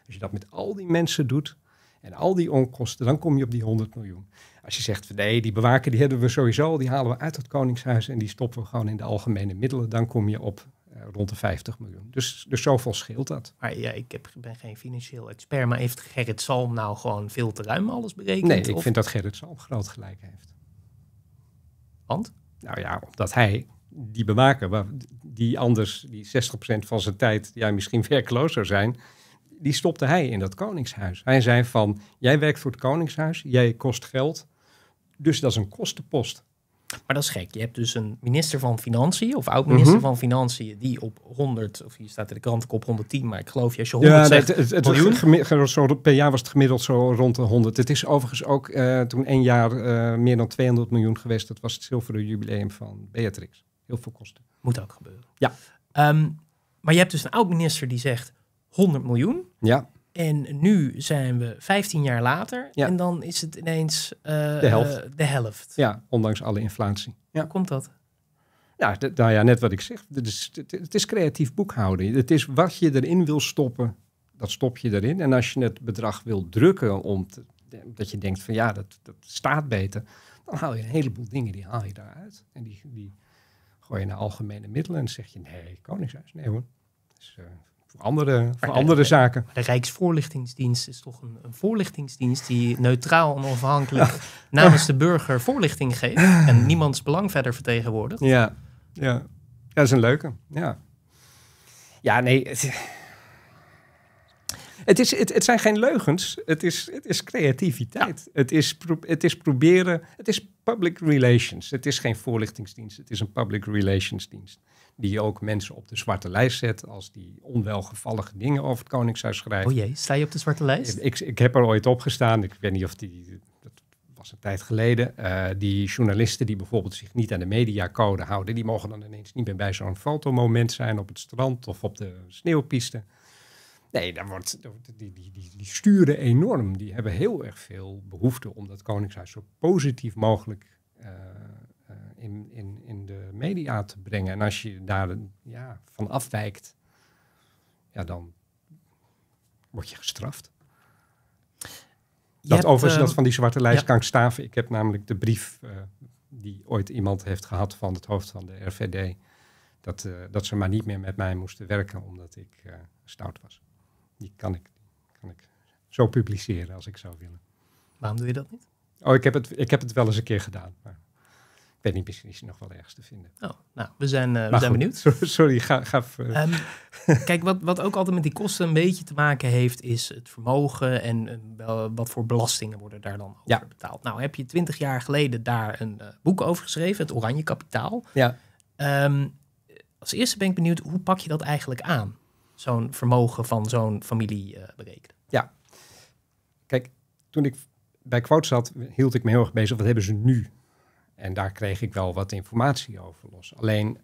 als je dat met al die mensen doet en al die onkosten, dan kom je op die 100 miljoen. Als je zegt, nee, die bewaker die hebben we sowieso, die halen we uit het Koningshuis en die stoppen we gewoon in de algemene middelen, dan kom je op eh, rond de 50 miljoen. Dus, dus zoveel scheelt dat. Maar ja, ik heb, ben geen financieel expert, maar heeft Gerrit Salm nou gewoon veel te ruim alles berekend? Nee, ik vind dat Gerrit Salm groot gelijk heeft. Want? Nou ja, omdat hij die bewaker, die anders die 60% van zijn tijd, ja, misschien werkloos zou zijn, die stopte hij in dat koningshuis. Hij zei van, jij werkt voor het koningshuis, jij kost geld, dus dat is een kostenpost. Maar dat is gek. Je hebt dus een minister van Financiën of oud-minister mhm. van Financiën die op 100, of hier staat in de kop 110, maar ik geloof je als je 100 ja, zegt, het, het, het miljoen. Zo, per jaar was het gemiddeld zo rond de 100. Het is overigens ook eh, toen één jaar eh, meer dan 200 miljoen geweest. Dat was het zilveren jubileum van Beatrix. Heel veel kosten. Moet ook gebeuren. Ja. Ehm, maar je hebt dus een oud-minister die zegt, 100 miljoen. Ja. En nu zijn we 15 jaar later ja. en dan is het ineens eh, de, helft. Eh, de, helft. Ja, ondanks alle inflatie. Ja. Hoe komt dat? Ja, nou ja, net wat ik zeg. Het is, het is creatief boekhouden. Het is wat je erin wil stoppen, dat stop je erin. En als je het bedrag wil drukken omdat dat je denkt van ja, dat, dat staat beter, dan haal je een heleboel dingen, die haal je daaruit. En die, die gooi je naar algemene middelen en zeg je nee, Koningshuis, nee hoor. Dus, uh, andere, andere zaken. De Rijksvoorlichtingsdienst is toch een, een voorlichtingsdienst die neutraal en onafhankelijk namens de burger voorlichting geeft en niemands belang verder vertegenwoordigt. Ja, ja. ja dat is een leuke. Ja, ja nee. Het, is, het, het, zijn geen leugens, het is, het is creativiteit. Het, is het is proberen, het is public relations. Het is geen voorlichtingsdienst, het is een public relations dienst. Die ook mensen op de zwarte lijst zet als die onwelgevallige dingen over het Koningshuis schrijven. Oh jee, sta je op de zwarte lijst? Ik, ik heb er ooit op gestaan. Ik weet niet of die. Dat was een tijd geleden. Eh, die journalisten die bijvoorbeeld zich niet aan de mediacode houden, die mogen dan ineens niet meer bij zo'n fotomoment zijn op het strand of op de sneeuwpiste. Nee, daar wordt, die, die, die, sturen enorm. Die hebben heel erg veel behoefte om dat Koningshuis zo positief mogelijk uh, in, in, in de media te brengen. En als je daar ja, van afwijkt, ja, dan word je gestraft. dat hebt, overigens, ehm, dat van die zwarte lijst kan ik staven. Ik heb namelijk de brief eh, die ooit iemand heeft gehad van het hoofd van de RVD. Dat, eh, dat ze maar niet meer met mij moesten werken omdat ik eh, stout was. Die kan ik, kan ik zo publiceren als ik zou willen. Waarom doe je dat niet? Oh, ik heb het, ik heb het wel eens een keer gedaan. Maar Penny misschien nog wel ergens te vinden. Oh, nou, we zijn, eh, we zijn benieuwd. Sorry, ga, ga ehm, Kijk, wat, wat ook altijd met die kosten een beetje te maken heeft, is het vermogen en eh, wat voor belastingen worden daar dan over betaald. Nou, heb je twintig jaar geleden daar een eh, boek over geschreven, het Oranje Kapitaal. Ja. Ehm, als eerste ben ik benieuwd, hoe pak je dat eigenlijk aan? Zo'n vermogen van zo'n familie berekenen. Ja. Kijk, toen ik bij Quote zat, hield ik me heel erg bezig, wat hebben ze nu en daar kreeg ik wel wat informatie over los. Alleen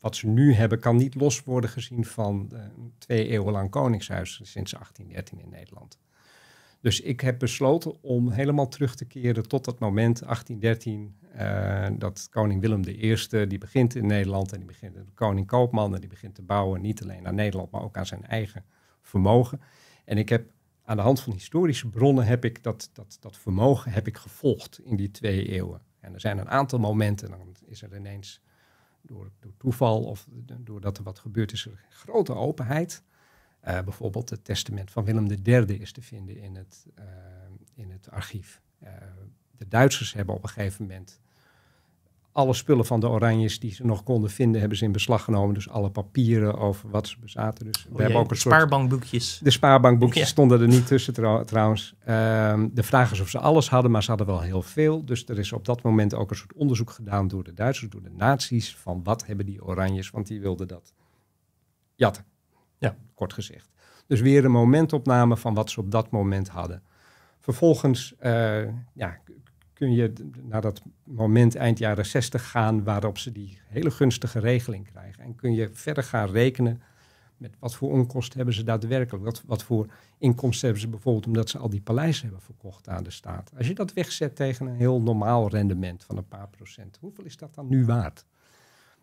wat ze nu hebben kan niet los worden gezien van een eh, twee eeuwen lang koningshuis sinds 1813 in Nederland. Dus ik heb besloten om helemaal terug te keren tot dat moment 1813 eh, dat koning Willem I, die begint in Nederland en die begint de koning Koopman en die begint te bouwen, niet alleen aan Nederland, maar ook aan zijn eigen vermogen. En ik heb aan de hand van historische bronnen heb ik dat, dat, dat vermogen heb ik gevolgd in die twee eeuwen. En er zijn een aantal momenten, dan is er ineens door, door toeval of doordat er wat gebeurd is, er grote openheid. Eh, bijvoorbeeld het testament van Willem III is te vinden in het, eh, in het archief. Eh, de Duitsers hebben op een gegeven moment alle spullen van de Oranjes die ze nog konden vinden, hebben ze in beslag genomen. Dus alle papieren over wat ze bezaten. Dus we oh hebben ook een soort... spaarbankboekjes. De spaarbankboekjes stonden er niet tussen trouwens. Ehm, de vraag is of ze alles hadden, maar ze hadden wel heel veel. Dus er is op dat moment ook een soort onderzoek gedaan door de Duitsers, door de nazi's, van wat hebben die Oranjes, want die wilden dat jatten. Ja. Kort gezegd. Dus weer een momentopname van wat ze op dat moment hadden. Vervolgens uh, ja, kun je naar dat moment eind jaren 60 gaan waarop ze die hele gunstige regeling krijgen. En kun je verder gaan rekenen met wat voor onkosten hebben ze daadwerkelijk. Wat, wat voor inkomsten hebben ze bijvoorbeeld omdat ze al die paleizen hebben verkocht aan de staat. Als je dat wegzet tegen een heel normaal rendement van een paar procent, hoeveel is dat dan nu waard?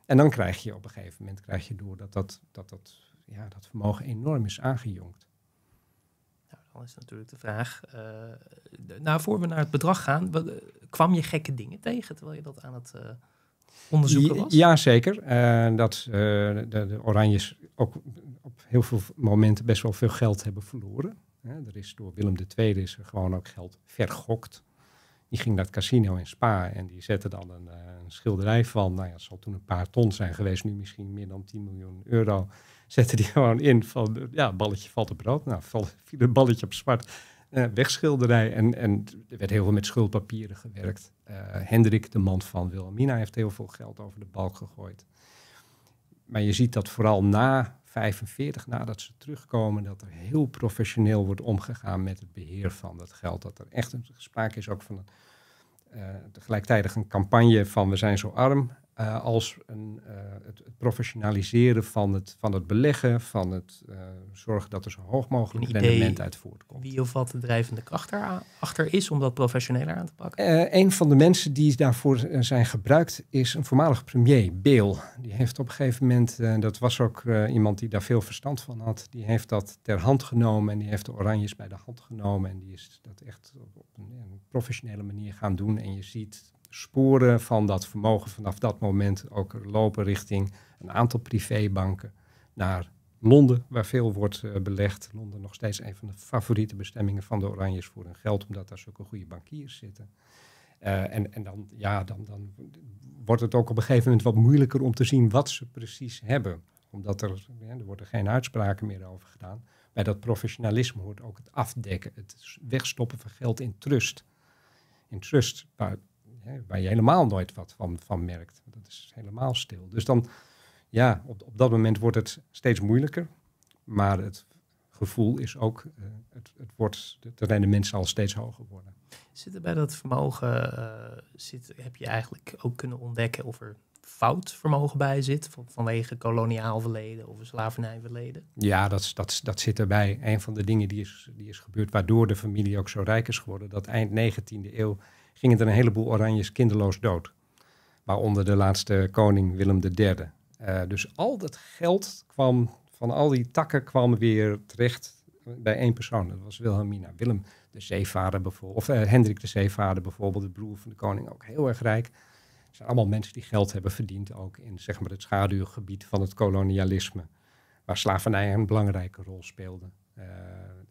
En dan krijg je op een gegeven moment krijg je door dat dat, dat, dat, ja, dat vermogen enorm is aangejongd is natuurlijk de vraag. Uh, nou, voor we naar het bedrag gaan, eh, kwam je gekke dingen tegen terwijl je dat aan het eh, onderzoeken was? Ja, zeker. dat de, Oranjes ook op heel veel momenten best wel veel geld hebben verloren. er is door Willem II is gewoon ook geld vergokt. Die ging naar het casino in Spa en die zette dan een, een schilderij van, nou ja, het zal toen een paar ton zijn geweest, nu misschien meer dan 10 miljoen euro zette die gewoon in van, ja, balletje valt op rood. Nou, viel het balletje op zwart. Eh, wegschilderij. En, en er werd heel veel met schuldpapieren gewerkt. Eh, Hendrik, de man van Wilhelmina, heeft heel veel geld over de balk gegooid. Maar je ziet dat vooral na 45, nadat ze terugkomen, dat er heel professioneel wordt omgegaan met het beheer van dat geld. Dat er echt een sprake is ook van eh, tegelijkertijd een campagne van we zijn zo arm. Eh, als een, eh, het, professionaliseren van het, van het beleggen, van het eh, zorgen dat er zo hoog mogelijk rendement uit voortkomt. Wie of wat de drijvende kracht erachter is om dat professioneler aan te pakken? een van de mensen die daarvoor zijn gebruikt is een voormalig premier, Beel. Die heeft op een gegeven moment, dat was ook iemand die daar veel verstand van had, die heeft dat ter hand genomen en die heeft de Oranjes bij de hand genomen en die is dat echt op een, een professionele manier gaan doen. En je ziet sporen van dat vermogen vanaf dat moment ook lopen richting een aantal privébanken naar Londen, waar veel wordt eh, belegd. Londen nog steeds een van de favoriete bestemmingen van de Oranjes voor hun geld, omdat daar zulke goede bankiers zitten. Eh, en, en dan, ja, dan, dan wordt het ook op een gegeven moment wat moeilijker om te zien wat ze precies hebben. Omdat er, ja, er worden geen uitspraken meer over gedaan. Bij dat professionalisme hoort ook het afdekken, het wegstoppen van geld in trust. In trust, waar je helemaal nooit wat van, van merkt. Dat is helemaal stil. Dus dan, ja, op, op dat moment wordt het steeds moeilijker. Maar het gevoel is ook, uh, het, het, wordt, de rendement al steeds hoger worden. Zit er bij dat vermogen, eh, zit, heb je eigenlijk ook kunnen ontdekken of er fout vermogen bij zit van, vanwege koloniaal verleden of verleden? Ja, dat, dat, dat zit erbij. Een van de dingen die is, die is gebeurd waardoor de familie ook zo rijk is geworden, dat eind 19e eeuw gingen er een heleboel Oranjes kinderloos dood. Waaronder de laatste koning Willem III. Uh, eh, dus al dat geld kwam, van al die takken kwam weer terecht bij één persoon. Dat was Wilhelmina. Willem de Zeevader bijvoorbeeld, of eh, Hendrik de Zeevader bijvoorbeeld, de broer van de koning, ook heel erg rijk. Het zijn allemaal mensen die geld hebben verdiend, ook in zeg maar, het schaduwgebied van het kolonialisme, waar slavernij een belangrijke rol speelde. Eh,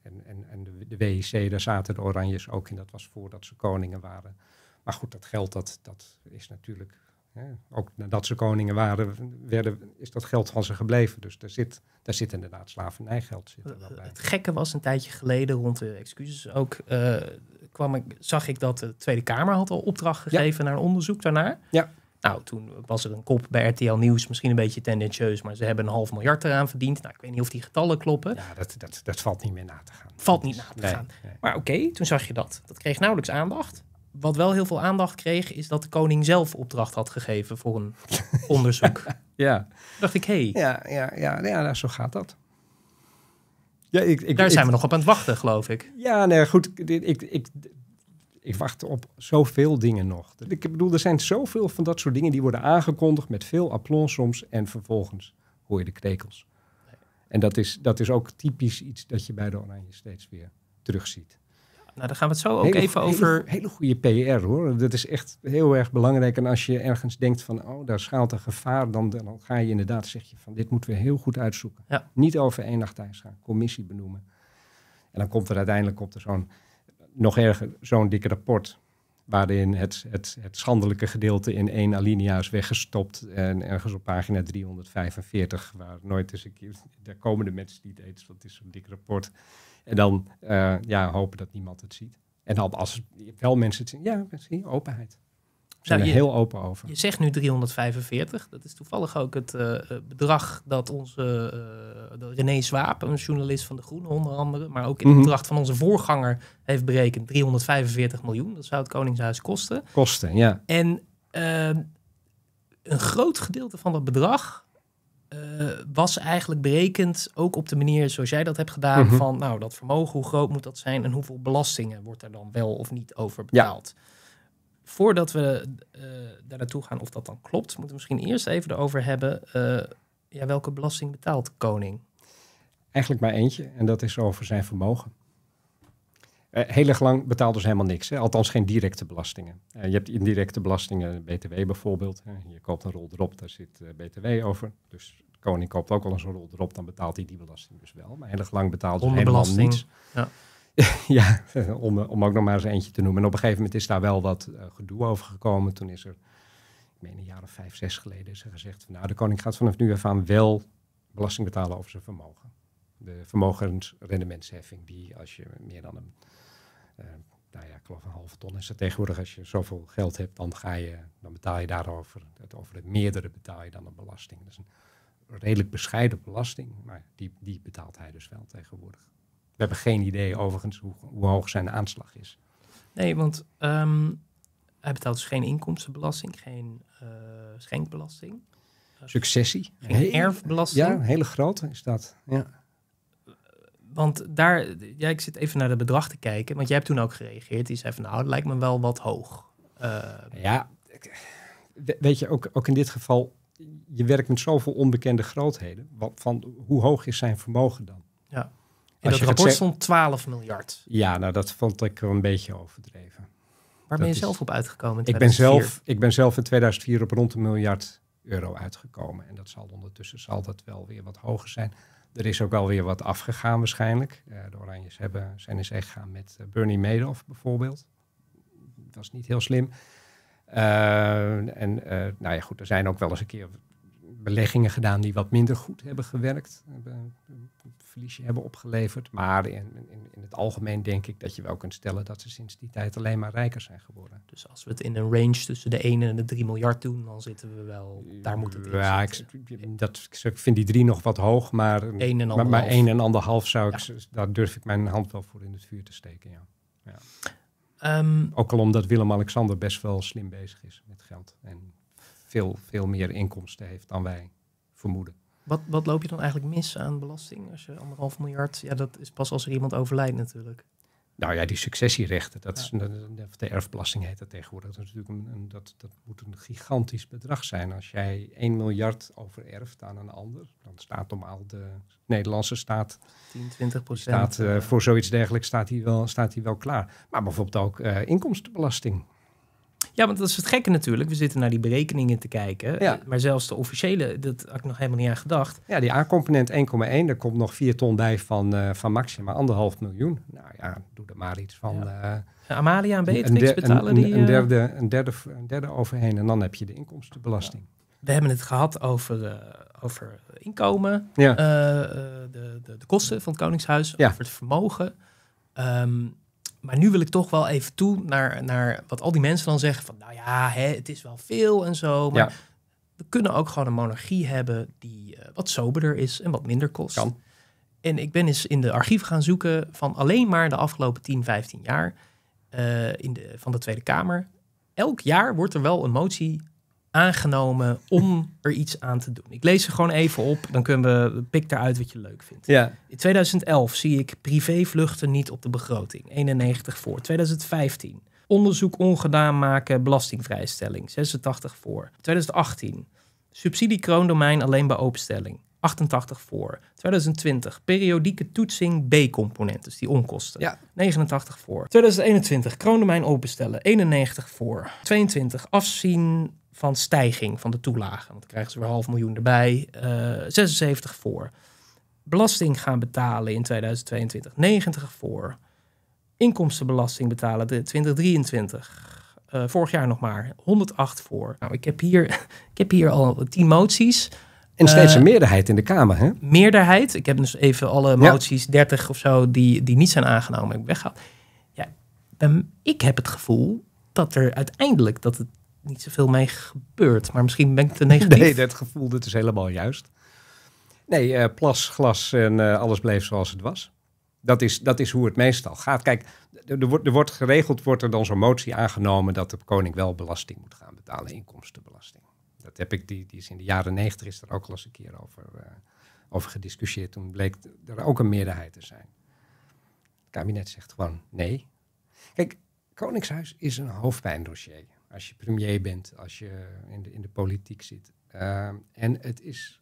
en en, en de, de WIC, e daar zaten de Oranjes ook in. Dat was voordat ze koningen waren. Maar goed, dat geld dat, dat is natuurlijk. Hè, ook nadat ze koningen waren, werden, is dat geld van ze gebleven. Dus daar zit, daar zit inderdaad slavernijgeld. Zit Het gekke was een tijdje geleden, rond de excuses ook, eh, kwam ik, zag ik dat de Tweede Kamer had al opdracht gegeven naar een onderzoek daarnaar. Ja. Nou, toen was er een kop bij RTL Nieuws, misschien een beetje tendentieus, maar ze hebben een half miljard eraan verdiend. Nou, ik weet niet of die getallen kloppen. Ja, dat, dat, dat valt niet meer na te gaan. Valt niet na te gaan. Maar oké, toen zag je dat. Dat kreeg nauwelijks aandacht. Wat wel heel veel aandacht kreeg, is dat de koning zelf opdracht had gegeven voor een onderzoek. ja. Toen dacht ik, hé. Hey. Ja, ja, ja, ja, nou, zo gaat dat. Ja, ik, ik, Daar zijn we nog op aan het wachten, geloof ik. Ja, nee, goed. Ik, ik, ik wacht op zoveel dingen nog. Ik bedoel, er zijn zoveel van dat soort dingen die worden aangekondigd met veel applaus soms. En vervolgens hoor je de krekels. En dat is, dat is ook typisch iets dat je bij de Oranje steeds weer terugziet. Nou, daar gaan we het zo ook even over. Hele, hele goede PR hoor. Dat is echt heel erg belangrijk. En als je ergens denkt van, oh, daar schaalt een gevaar, dan, dan ga je inderdaad zeg je van, dit moeten we heel goed uitzoeken. Niet over één nacht thuis gaan, commissie benoemen. En dan komt er uiteindelijk op de zo'n nog erger, zo'n dik rapport. Waarin het, het, het schandelijke gedeelte in één alinea is weggestopt. En ergens op pagina 345, waar nooit eens een keer. Daar komen de mensen niet eens, want het is zo'n dik rapport. En dan eh, ja, hopen dat niemand het ziet. En dan als wel mensen het zien, ja, zie openheid zijn heel open over. Je zegt nu 345. Dat is toevallig ook het eh, bedrag dat onze eh, René Swaap, een journalist van De Groene onder andere, maar ook in de opdracht mhm. van onze voorganger heeft berekend. 345 miljoen, dat zou het Koningshuis kosten. Kosten, ja. En ehm, een groot gedeelte van dat bedrag eh, was eigenlijk berekend ook op de manier zoals jij dat hebt gedaan. Mhm. Van nou, dat vermogen, hoe groot moet dat zijn en hoeveel belastingen wordt er dan wel of niet over betaald? Ja voordat we eh, daar naartoe gaan of dat dan klopt, moeten we misschien eerst even erover hebben. Eh, ja, welke belasting betaalt koning? Eigenlijk maar eentje, en dat is over zijn vermogen. Eh, heel erg lang betaalt dus helemaal niks, hè? althans geen directe belastingen. je hebt indirecte belastingen, BTW bijvoorbeeld. Hè? Je koopt een rol erop, daar zit BTW over. Dus koning koopt ook al eens een rol erop, dan betaalt hij die belasting dus wel. Maar heel erg lang betaalt dus helemaal niets. Ja. ja, om, om ook nog maar eens eentje te noemen. En op een gegeven moment is daar wel wat eh, gedoe over gekomen. Toen is er, ik meen een jaar of vijf, zes geleden, is er gezegd... Van, nou, de koning gaat vanaf nu af aan wel belasting betalen over zijn vermogen. De vermogensrendementsheffing, die als je meer dan een... Uh, nou ja, geloof een halve ton is dat tegenwoordig. Als je zoveel geld hebt, dan, ga je, dan betaal je daarover... Het, over het meerdere betaal je dan een belasting. Dat is een redelijk bescheiden belasting, maar die, die betaalt hij dus wel tegenwoordig. We hebben geen idee overigens hoe, hoog zijn aanslag is. Nee, want ehm, hij betaalt dus geen inkomstenbelasting, geen eh, schenkbelasting. Eh, Successie. Geen erfbelasting. Ja, een hele grote is dat. Ja. Want daar, ja, ik zit even naar de bedrag te kijken. Want jij hebt toen ook gereageerd. Die zei van nou, het lijkt me wel wat hoog. Eh, ja, weet je, ook, ook in dit geval, je werkt met zoveel onbekende grootheden. van hoe hoog is zijn vermogen dan? In dat rapport zegt... stond 12 miljard. Ja, nou dat vond ik een beetje overdreven. Waar ben je zelf op uitgekomen ik ben zelf, ik ben zelf in 2004 op rond een miljard euro uitgekomen. En dat zal ondertussen zal dat wel weer wat hoger zijn. Er is ook wel weer wat afgegaan waarschijnlijk. Eh, de Oranjes hebben, zijn in zee gegaan met eh, Bernie Madoff bijvoorbeeld. Dat is niet heel slim. Eh, en nou ja, goed, er zijn ook wel eens een keer beleggingen gedaan die wat minder goed hebben gewerkt, hebben, verliesje hebben opgeleverd. Maar in, in, in, het algemeen denk ik dat je wel kunt stellen dat ze sinds die tijd alleen maar rijker zijn geworden. Dus als we het in een range tussen de 1 en de 3 miljard doen, dan zitten we wel, daar moet het ja, ik, dat, ik vind die 3 nog wat hoog, maar 1,5 en anderhalf zou ik, daar durf ik mijn hand wel voor in het vuur te steken. Ja. ja. Ehm, Ook al omdat Willem-Alexander best wel slim bezig is met geld en veel, veel meer inkomsten heeft dan wij vermoeden. Wat, wat loop je dan eigenlijk mis aan belasting als je anderhalf miljard... Ja, dat is pas als er iemand overlijdt natuurlijk. Nou ja, die successierechten, dat is, de erfbelasting heet dat tegenwoordig. Dat, is natuurlijk een, dat, dat moet een gigantisch bedrag zijn. Als jij 1 miljard overerft aan een ander, dan staat normaal de Nederlandse staat. 10, 20 procent. Staat, eh, eh, voor zoiets dergelijks staat hij wel, staat hij wel klaar. Maar bijvoorbeeld ook eh, inkomstenbelasting. Ja, want dat is het gekke natuurlijk. We zitten naar die berekeningen te kijken. Maar zelfs de officiële, dat had ik nog helemaal niet aan gedacht. Ja, die A-component 1,1, daar komt nog 4 ton bij van, uh, van maximaal anderhalf miljoen. Nou ja, doe er maar iets van. Ja. Eh, Amalia en Beatrix betalen die... Een, eh? derde, een, derde, overheen en dan heb je de inkomstenbelasting. We hebben het gehad over... over inkomen, de, de, de, kosten van het Koningshuis, over het vermogen. Um, maar nu wil ik toch wel even toe naar, naar wat al die mensen dan zeggen. Van nou ja, hè, het is wel veel en zo. Maar we kunnen ook gewoon een monarchie hebben die eh, wat soberder is en wat minder kost. Kan. En ik ben eens in de archief gaan zoeken van alleen maar de afgelopen 10, 15 jaar eh, in de, van de Tweede Kamer. Elk jaar wordt er wel een motie aangenomen om er iets aan te doen. Ik lees ze gewoon even op, dan kunnen we pik eruit wat je leuk vindt. In 2011 zie ik privévluchten niet op de begroting, 91 voor. 2015 onderzoek ongedaan maken, belastingvrijstelling, 86 voor. 2018 subsidie kroondomein alleen bij openstelling. 88 voor. 2020, periodieke toetsing b componenten dus die onkosten. 89 voor. 2021, kroondomein openstellen, 91 voor. 22, afzien van stijging van de toelagen. Want dan krijgen ze weer half miljoen erbij, 76 eh, voor. Belasting gaan betalen in 2022, 90 voor. Inkomstenbelasting betalen 2023. Eh, vorig jaar nog maar 108 voor. Nou, ik heb hier, ik heb hier al 10 moties. En steeds eh, een meerderheid in de Kamer, hè? Meerderheid. Ik heb dus even alle moties, 30 of zo, die, die niet zijn aangenomen, heb ik weggehaald. Ja, ik heb het gevoel dat er uiteindelijk dat het niet zoveel mee gebeurd. Maar misschien ben ik te negatief. Nee, dat gevoel, dat is helemaal juist. Nee, uh, plas, glas en eh, alles bleef zoals het was. Dat is, dat is hoe het meestal gaat. Kijk, er wordt, er wordt geregeld, wordt er dan zo'n motie aangenomen dat de koning wel belasting moet gaan betalen, inkomstenbelasting. Dat heb ik, die, die is in de jaren negentig is er ook al eens een keer over, eh, over gediscussieerd. Toen bleek er ook een meerderheid te zijn. Het kabinet zegt gewoon nee. Kijk, Koningshuis is een hoofdpijndossier als je premier bent, als je in de, in de politiek zit. Ehm, en het is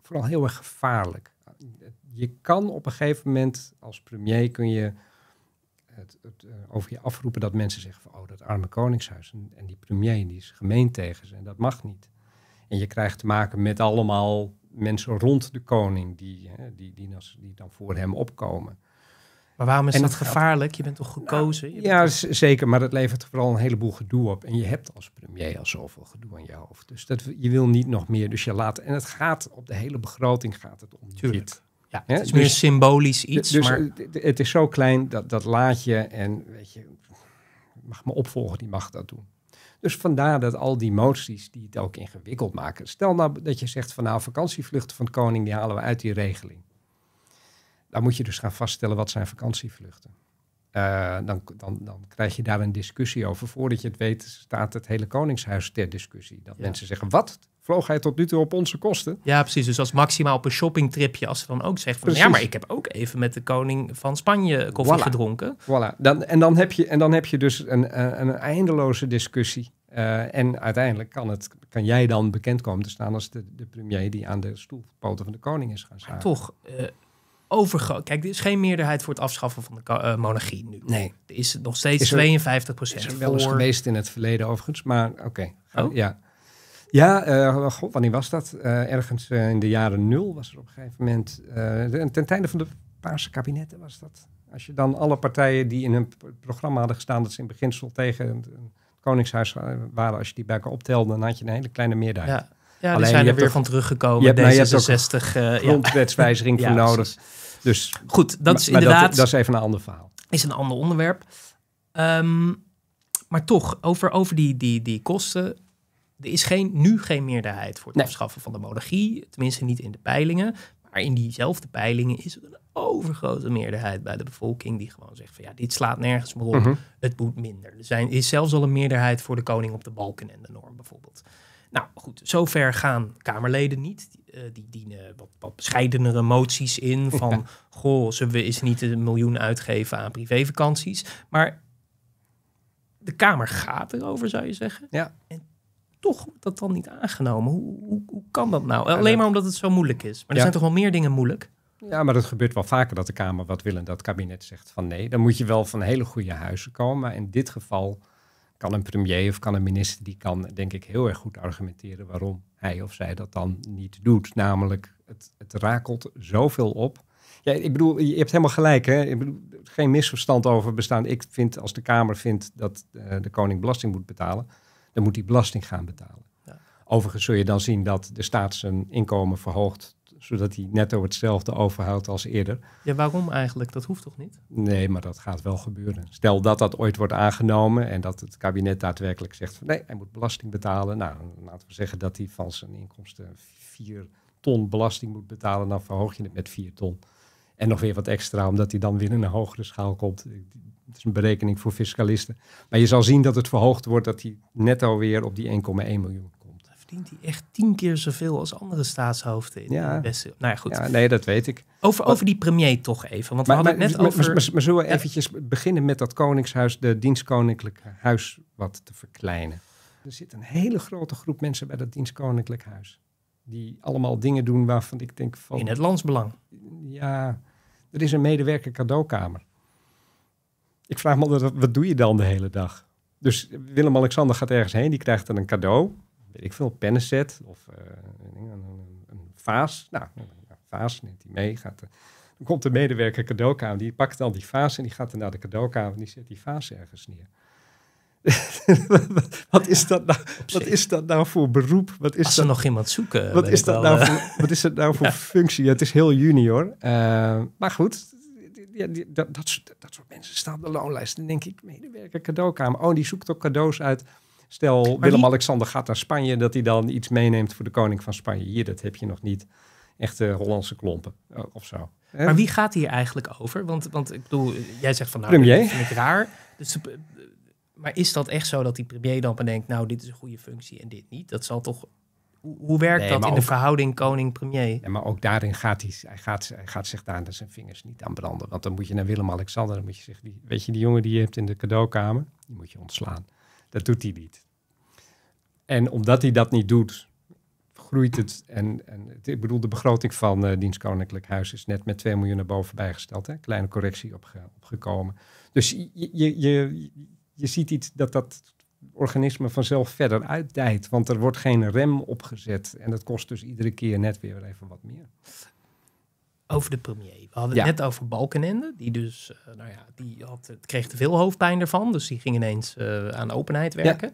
vooral heel erg gevaarlijk. Je kan op een gegeven moment als premier kun je het, het eh, over je afroepen dat mensen zeggen van oh, dat arme koningshuis en, en die premier die is gemeen tegen ze en dat mag niet. En je krijgt te maken met allemaal mensen rond de koning die, die, die, die dan voor hem opkomen. Maar waarom is dat gevaarlijk? Je bent toch nou, gekozen? Nou, ja, zeker. Maar dat levert vooral een heleboel gedoe op. En je hebt als premier al zoveel gedoe aan je hoofd. Dus dat, je wil niet nog meer. Dus je laat... En het gaat op de hele begroting gaat het om Tuurlijk. dit. Ja, het is meer dus- symbolisch iets. Dus het is zo klein, dat, dat laat je. En weet je, mag me opvolgen, die mag dat doen. Dus vandaar dat al die moties die het ook ingewikkeld maken. Stel nou dat je zegt van nou vakantievluchten van koning die halen we uit die regeling. Dan moet je dus gaan vaststellen wat zijn vakantievluchten. Eh, dan, dan, dan krijg je daar een discussie over. Voordat je het weet, staat het hele Koningshuis ter discussie. Dat mensen zeggen: wat? Vloog hij tot nu toe op onze kosten? Ja, precies. Dus als maximaal op een shoppingtripje, als ze dan ook zegt: van, ja, maar ik heb ook even met de koning van Spanje koffie gedronken. Voilà. Dan, en, dan heb je, en dan heb je dus een, een, een eindeloze discussie. Eh, en uiteindelijk kan, het, kan jij dan bekend komen te staan als de, de premier die aan de stoelpoten van de koning is gaan staan. toch. Eh, overgroot. Kijk, er is geen meerderheid voor het afschaffen van de eh, monarchie nu. Nee. Er is nog steeds 52 procent. Is er wel eens geweest in het verleden overigens, maar oké. Oh? Ja. Ja, eh, wanneer was dat? Eh, ergens in de jaren nul was er op een gegeven moment. ten tijde van de Paarse kabinetten was dat. Als je dan alle partijen die in een programma hadden gestaan, dat ze in beginsel tegen het Koningshuis waren, als je die bij elkaar optelde, dan had je een hele kleine meerderheid. Ja. Ja, Alleen, die zijn er weer van teruggekomen. Je hebt, 60, eh, grondwetswijziging voor nodig. Dus, Goed, dat is maar, inderdaad... Dat, dat, is even een ander verhaal. Is een ander onderwerp. Ehm, maar toch, over, over die, die, die kosten er is geen, nu geen meerderheid voor het nee. afschaffen van de monarchie. Tenminste niet in de peilingen. Maar in diezelfde peilingen is er een overgrote meerderheid bij de bevolking die gewoon zegt van ja, dit slaat nergens meer op. Mhm. Het moet minder. Er zijn, is zelfs al een meerderheid voor de koning op de balken en de norm bijvoorbeeld. Nou goed, zover gaan Kamerleden niet. Eh, die dienen wat, wat bescheidenere moties in van... goh, ze we niet een miljoen uitgeven aan privévakanties? Maar de Kamer gaat erover, zou je zeggen. Ja. En toch wordt dat dan niet aangenomen. Hoe, hoe, kan dat nou? Alleen maar omdat het zo moeilijk is. Maar er zijn toch wel meer dingen moeilijk? Ja, maar dat gebeurt wel vaker dat de Kamer wat wil en dat kabinet zegt van nee. Dan moet je wel van hele goede huizen komen. Maar in dit geval kan een premier of kan een minister, die kan denk ik heel erg goed argumenteren waarom hij of zij dat dan niet doet. Namelijk, het, het rakelt zoveel op. Ja, ik bedoel, je hebt helemaal gelijk. Hè? Ik bedoel, geen misverstand over bestaan. Ik vind, als de Kamer vindt dat eh, de koning belasting moet betalen, dan moet hij belasting gaan betalen. Overigens zul je dan zien dat de staat zijn inkomen verhoogt zodat hij netto hetzelfde overhoudt als eerder. Ja, waarom eigenlijk? Dat hoeft toch niet? Nee, maar dat gaat wel gebeuren. Stel dat dat ooit wordt aangenomen en dat het kabinet daadwerkelijk zegt van nee, hij moet belasting betalen. Nou, laten we zeggen dat hij van zijn inkomsten 4 ton belasting moet betalen, dan verhoog je het met 4 ton. En nog weer wat extra, omdat hij dan weer in een hogere schaal komt. Het is een berekening voor fiscalisten. Maar je zal zien dat het verhoogd wordt, dat hij netto weer op die 1,1 miljoen verdient hij echt tien keer zoveel als andere staatshoofden in ja. de Nou ja, goed. Ja, nee, dat weet ik. Over, over die premier toch even. Want we hadden het net over... Maar, maar, zullen we eventjes beginnen met dat koningshuis, de dienstkoninklijk huis wat te verkleinen? Er zit een hele grote groep mensen bij dat dienstkoninklijk huis. Die allemaal dingen doen waarvan ik denk van... In het landsbelang. Ja, er is een medewerker cadeaukamer. Ik vraag me altijd, wat doe je dan de hele dag? Dus Willem-Alexander gaat ergens heen, die krijgt dan een cadeau weet ik veel, pennenset of uh, een, een, een, vaas. Nou, een vaas neemt hij mee. Gaat de, eh, dan komt de medewerker cadeaukamer, die pakt al die vaas en die gaat dan naar de cadeaukamer en die zet die vaas ergens neer. wat, is dat nou, wat is dat nou voor beroep? Wat is Als er nog iemand zoeken. Wat is, dat nou eh. voor, wat is dat nou voor functie? Het is heel junior. maar goed, ja, dat, dat, dat, soort mensen staan op de loonlijst. Dan denk ik, medewerker, cadeaukamer. Oh, die zoekt ook cadeaus uit Stel, Willem-Alexander gaat naar Spanje, dat hij dan iets meeneemt voor de koning van Spanje. Hier, dat heb je nog niet. Echte Hollandse klompen eh, of zo. Maar wie gaat hier eigenlijk over? Want, want ik bedoel, jij zegt van nou, premier. dat vind ik raar. Dus, eh, maar is dat echt zo dat die premier dan bedenkt, nou, dit is een goede functie en dit niet? Dat zal toch hoe, werkt dat in de verhouding koning-premier? Ja, maar ook daarin gaat hij, hij, gaat, hij gaat zich daar dus zijn vingers niet aan branden. Want dan moet je naar Willem-Alexander, dan moet je zeggen, weet je, die jongen die je hebt in de cadeaukamer, die moet je ontslaan. Dat doet hij niet. En omdat hij dat niet doet, groeit het. En, en ik bedoel, de begroting van uh, eh, Dienst Koninklijk Huis is net met 2 miljoen naar boven bijgesteld. Hè? Kleine correctie opge, opgekomen. Dus je, je, je, je ziet iets dat dat organisme vanzelf verder uitdijdt. Want er wordt geen rem opgezet. En dat kost dus iedere keer net weer even wat meer over de premier. We hadden het net over Balkenende, die dus, eh, nou ja, die had, kreeg te veel hoofdpijn ervan, dus die ging ineens eh, aan openheid werken.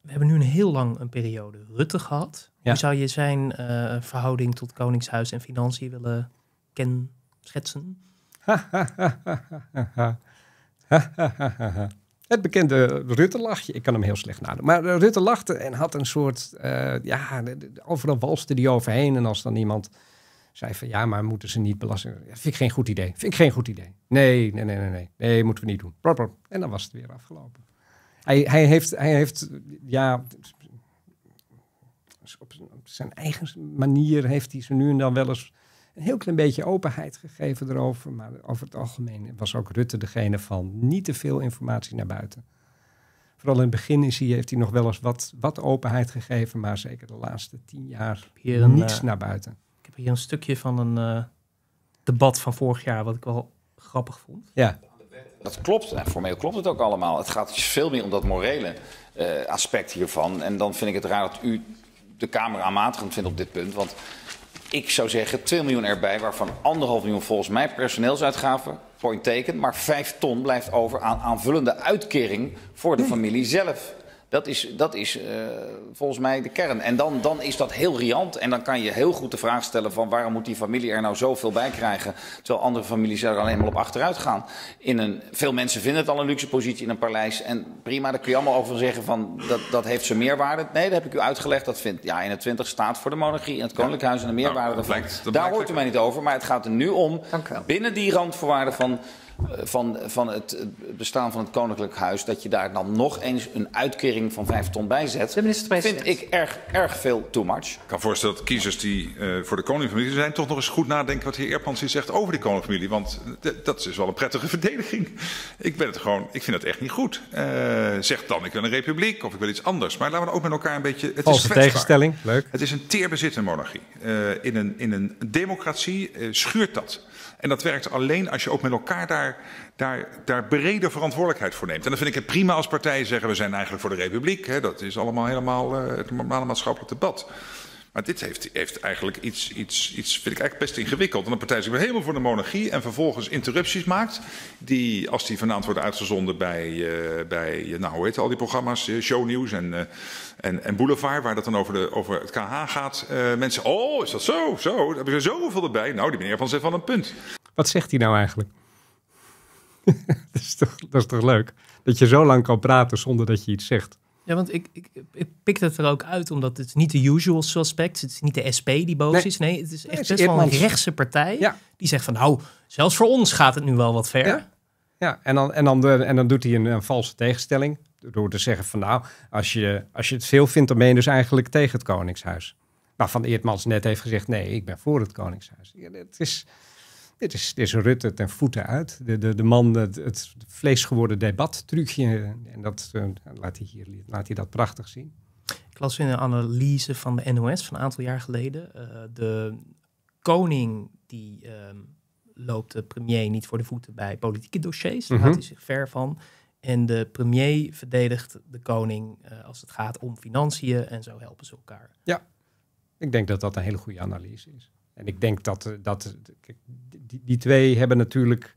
We hebben nu een heel lang een periode Rutte gehad. Hoe zou je zijn eh, verhouding tot Koningshuis en Financiën willen kenschetsen? Het bekende Rutte-lachje. Ik kan hem heel slecht nadenken. Maar Rutte lachte en had een soort... ja, overal walste die overheen. En als dan iemand zij van ja, maar moeten ze niet belasten? vind ik geen goed idee. Vind ik geen goed idee. Nee, nee, nee, nee, nee. Nee, moeten we niet doen. En dan was het weer afgelopen. Hij, hij, heeft, hij heeft, ja, op zijn eigen manier heeft hij ze nu en dan wel eens een heel klein beetje openheid gegeven erover. Maar over het algemeen was ook Rutte degene van niet te veel informatie naar buiten. Vooral in het begin is hij, heeft hij nog wel eens wat, wat openheid gegeven, maar zeker de laatste tien jaar niets eh, naar buiten hier een stukje van een eh, debat van vorig jaar, wat ik wel grappig vond. Ja. Dat klopt, en nou, formeel klopt het ook allemaal. Het gaat dus veel meer om dat morele eh, aspect hiervan. En dan vind ik het raar dat u de Kamer aanmatigend vindt op dit punt. Want ik zou zeggen 2 miljoen erbij, waarvan 1,5 miljoen volgens mij personeelsuitgaven, point teken. Maar 5 ton blijft over aan aanvullende uitkering voor de familie zelf. Dat is, dat is eh, volgens mij de kern. En dan, dan is dat heel riant. En dan kan je heel goed de vraag stellen van waarom moet die familie er nou zoveel bij krijgen. Terwijl andere families er alleen maar op achteruit gaan. In een, veel mensen vinden het al een luxe positie in een paleis. En prima, daar kun je allemaal over zeggen van dat, dat heeft zijn meerwaarde. Nee, dat heb ik u uitgelegd. Dat vindt ja, 21 staat voor de monarchie en het koninklijk huis en de nou, meerwaarde Daar hoort u mij niet over. Maar het gaat er nu om binnen die randvoorwaarden van van, van het bestaan van het Koninklijk Huis, dat je daar dan nog eens een uitkering van vijf ton bij zet, vind ik erg, erg veel too much. Ik kan voorstellen dat kiezers die eh, voor de familie zijn, toch nog eens goed nadenken wat heer Erpans hier zegt over de familie, Want eh, dat is wel een prettige verdediging. Ik ben het gewoon, ik vind het echt niet goed. Uh, zeg dan, ik wil een republiek of ik wil iets anders. Maar laten we ook met elkaar een beetje. Het Als is een tegenstelling, leuk. Het is een teerbezittende monarchie. in, een, in een democratie schuurt dat. En dat werkt alleen als je ook met elkaar daar, daar, daar brede verantwoordelijkheid voor neemt. En dan vind ik het prima als partijen zeggen: we zijn eigenlijk voor de republiek. Hè, dat is allemaal helemaal eh, het normale maatschappelijk debat. Maar dit heeft, heeft eigenlijk iets, iets, iets, vind ik eigenlijk best ingewikkeld. Want een partij zich helemaal voor de monarchie en vervolgens interrupties maakt. Die, als die vanavond wordt uitgezonden bij, eh, bij eh, nou hoe heet al die programma's, Show eh, shownieuws en, en, en Boulevard, waar dat dan over, de, over het KH gaat. mensen, oh, is dat zo? Zo, daar hebben ze zoveel erbij. Nou, die meneer van zet van een punt. Wat zegt hij nou eigenlijk? dat, is toch, dat is toch leuk? Dat je zo lang kan praten zonder dat je iets zegt. Ja, want ik, ik, ik pik het er ook uit, omdat het niet de usual suspect Het is niet de SP die boos is. Nee, het is echt best wel een rechtse partij. Die zegt van, nou, zelfs voor ons gaat het nu wel wat ver. Ja, ja. En, dan, en, dan en dan doet hij een, een valse tegenstelling. Door te zeggen van, nou, als je, als je het veel vindt, dan ben je dus eigenlijk tegen het Koningshuis waarvan Eertmans net heeft gezegd: nee, ik ben voor het Koningshuis. Ja, het is, dit is, dit is Rutte ten voeten uit. De, de, de man, het, het debat debattrucje. En dat eh, laat, hij hier, laat hij dat prachtig zien. Ik las in een analyse van de NOS van een aantal jaar geleden. Eh, de koning die ehm, loopt de premier niet voor de voeten bij politieke dossiers. Daar houdt mhm. hij zich ver van. En de premier verdedigt de koning eh, als het gaat om financiën en zo helpen ze elkaar. Ja, ik denk dat dat een hele goede analyse is. En ik denk dat, eh, dat eh, die, die twee hebben natuurlijk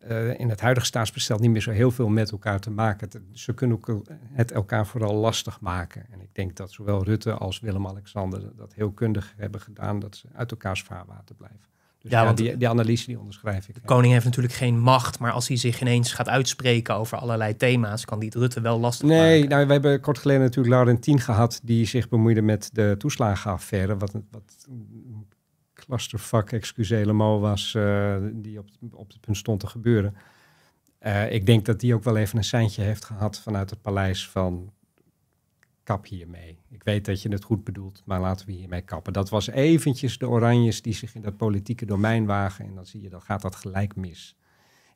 eh, in het huidige staatsbestel niet meer zo heel veel met elkaar te maken. Ze kunnen ook het elkaar vooral lastig maken. En ik denk dat zowel Rutte als Willem-Alexander dat heel kundig hebben gedaan, dat ze uit elkaars vaarwater blijven. Dus ja, want die, die, analyse die onderschrijf ik. De koning heeft natuurlijk geen macht, maar als hij zich ineens gaat uitspreken over allerlei thema's, kan die het Rutte wel lastig nee, maken. Nee, nou, we hebben kort geleden natuurlijk Laurentien gehad, die zich bemoeide met de toeslagenaffaire, wat, wat clustervak, excuse helemaal was, eh, die op, op het punt stond te gebeuren. Eh, ik denk dat die ook wel even een seintje heeft gehad vanuit het paleis van kap hiermee. Ik weet dat je het goed bedoelt, maar laten we hiermee kappen. Dat was eventjes de oranjes die zich in dat politieke domein wagen en dan zie je, dan gaat dat gelijk mis.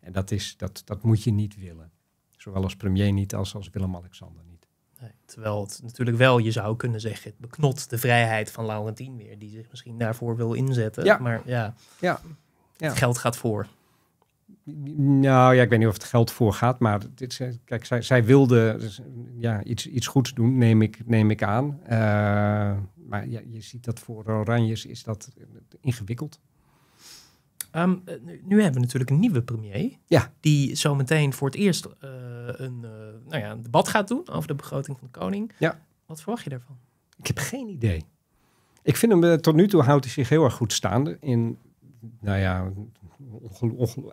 En dat, is, dat, dat moet je niet willen. Zowel als premier niet als als Willem-Alexander niet terwijl het natuurlijk wel, je zou kunnen zeggen, het beknot de vrijheid van Laurentien weer, die zich misschien daarvoor wil inzetten. Maar ja, ja. ja. het geld gaat voor. Nou ja, ik weet niet of het geld voor gaat, maar dit, kijk, zij, zij wilde dus, ja, iets, iets goeds doen, neem ik, neem ik aan. Eh, maar ja, je ziet dat voor Oranjes is dat ingewikkeld. Ehm, eh, nu hebben we natuurlijk een nieuwe premier. Ja. Die zometeen voor het eerst eh, een, eh, nou ja, een debat gaat doen over de begroting van de koning. Ja. Wat verwacht je daarvan? Ik heb geen idee. Ik vind hem tot nu toe houdt hij zich heel erg goed staande in, nou ja,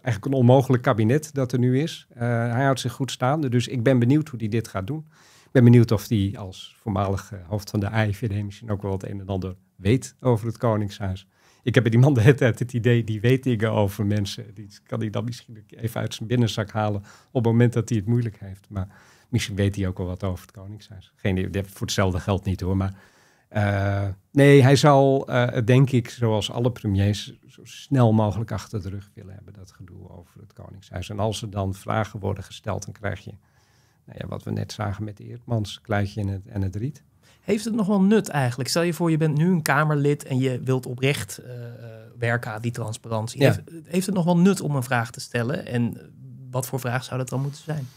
eigenlijk een onmogelijk kabinet dat er nu is. hij houdt zich goed staande, dus ik ben benieuwd hoe hij dit gaat doen. Ik ben benieuwd of hij als voormalig hoofd van de AIVD misschien ook wel het een en ander weet over het Koningshuis ik heb bij die man de hele tijd het idee, die weet ik over mensen. Die kan hij dan misschien even uit zijn binnenzak halen op het moment dat hij het moeilijk heeft. Maar misschien weet hij ook al wat over het Koningshuis. Geen, voor hetzelfde geld niet hoor, maar... Eh, nee, hij zal, uh, denk ik, zoals alle premiers, zo snel mogelijk achter de rug willen hebben, dat gedoe over het Koningshuis. En als er dan vragen worden gesteld, dan krijg je nou ja, wat we net zagen met de Eertmans, Kluitje en het, en het Riet. Heeft het nog wel nut eigenlijk? Stel je voor, je bent nu een Kamerlid en je wilt oprecht eh, werken aan die transparantie. Heeft, het nog wel nut om een vraag te stellen? En wat voor vraag zou dat dan moeten zijn?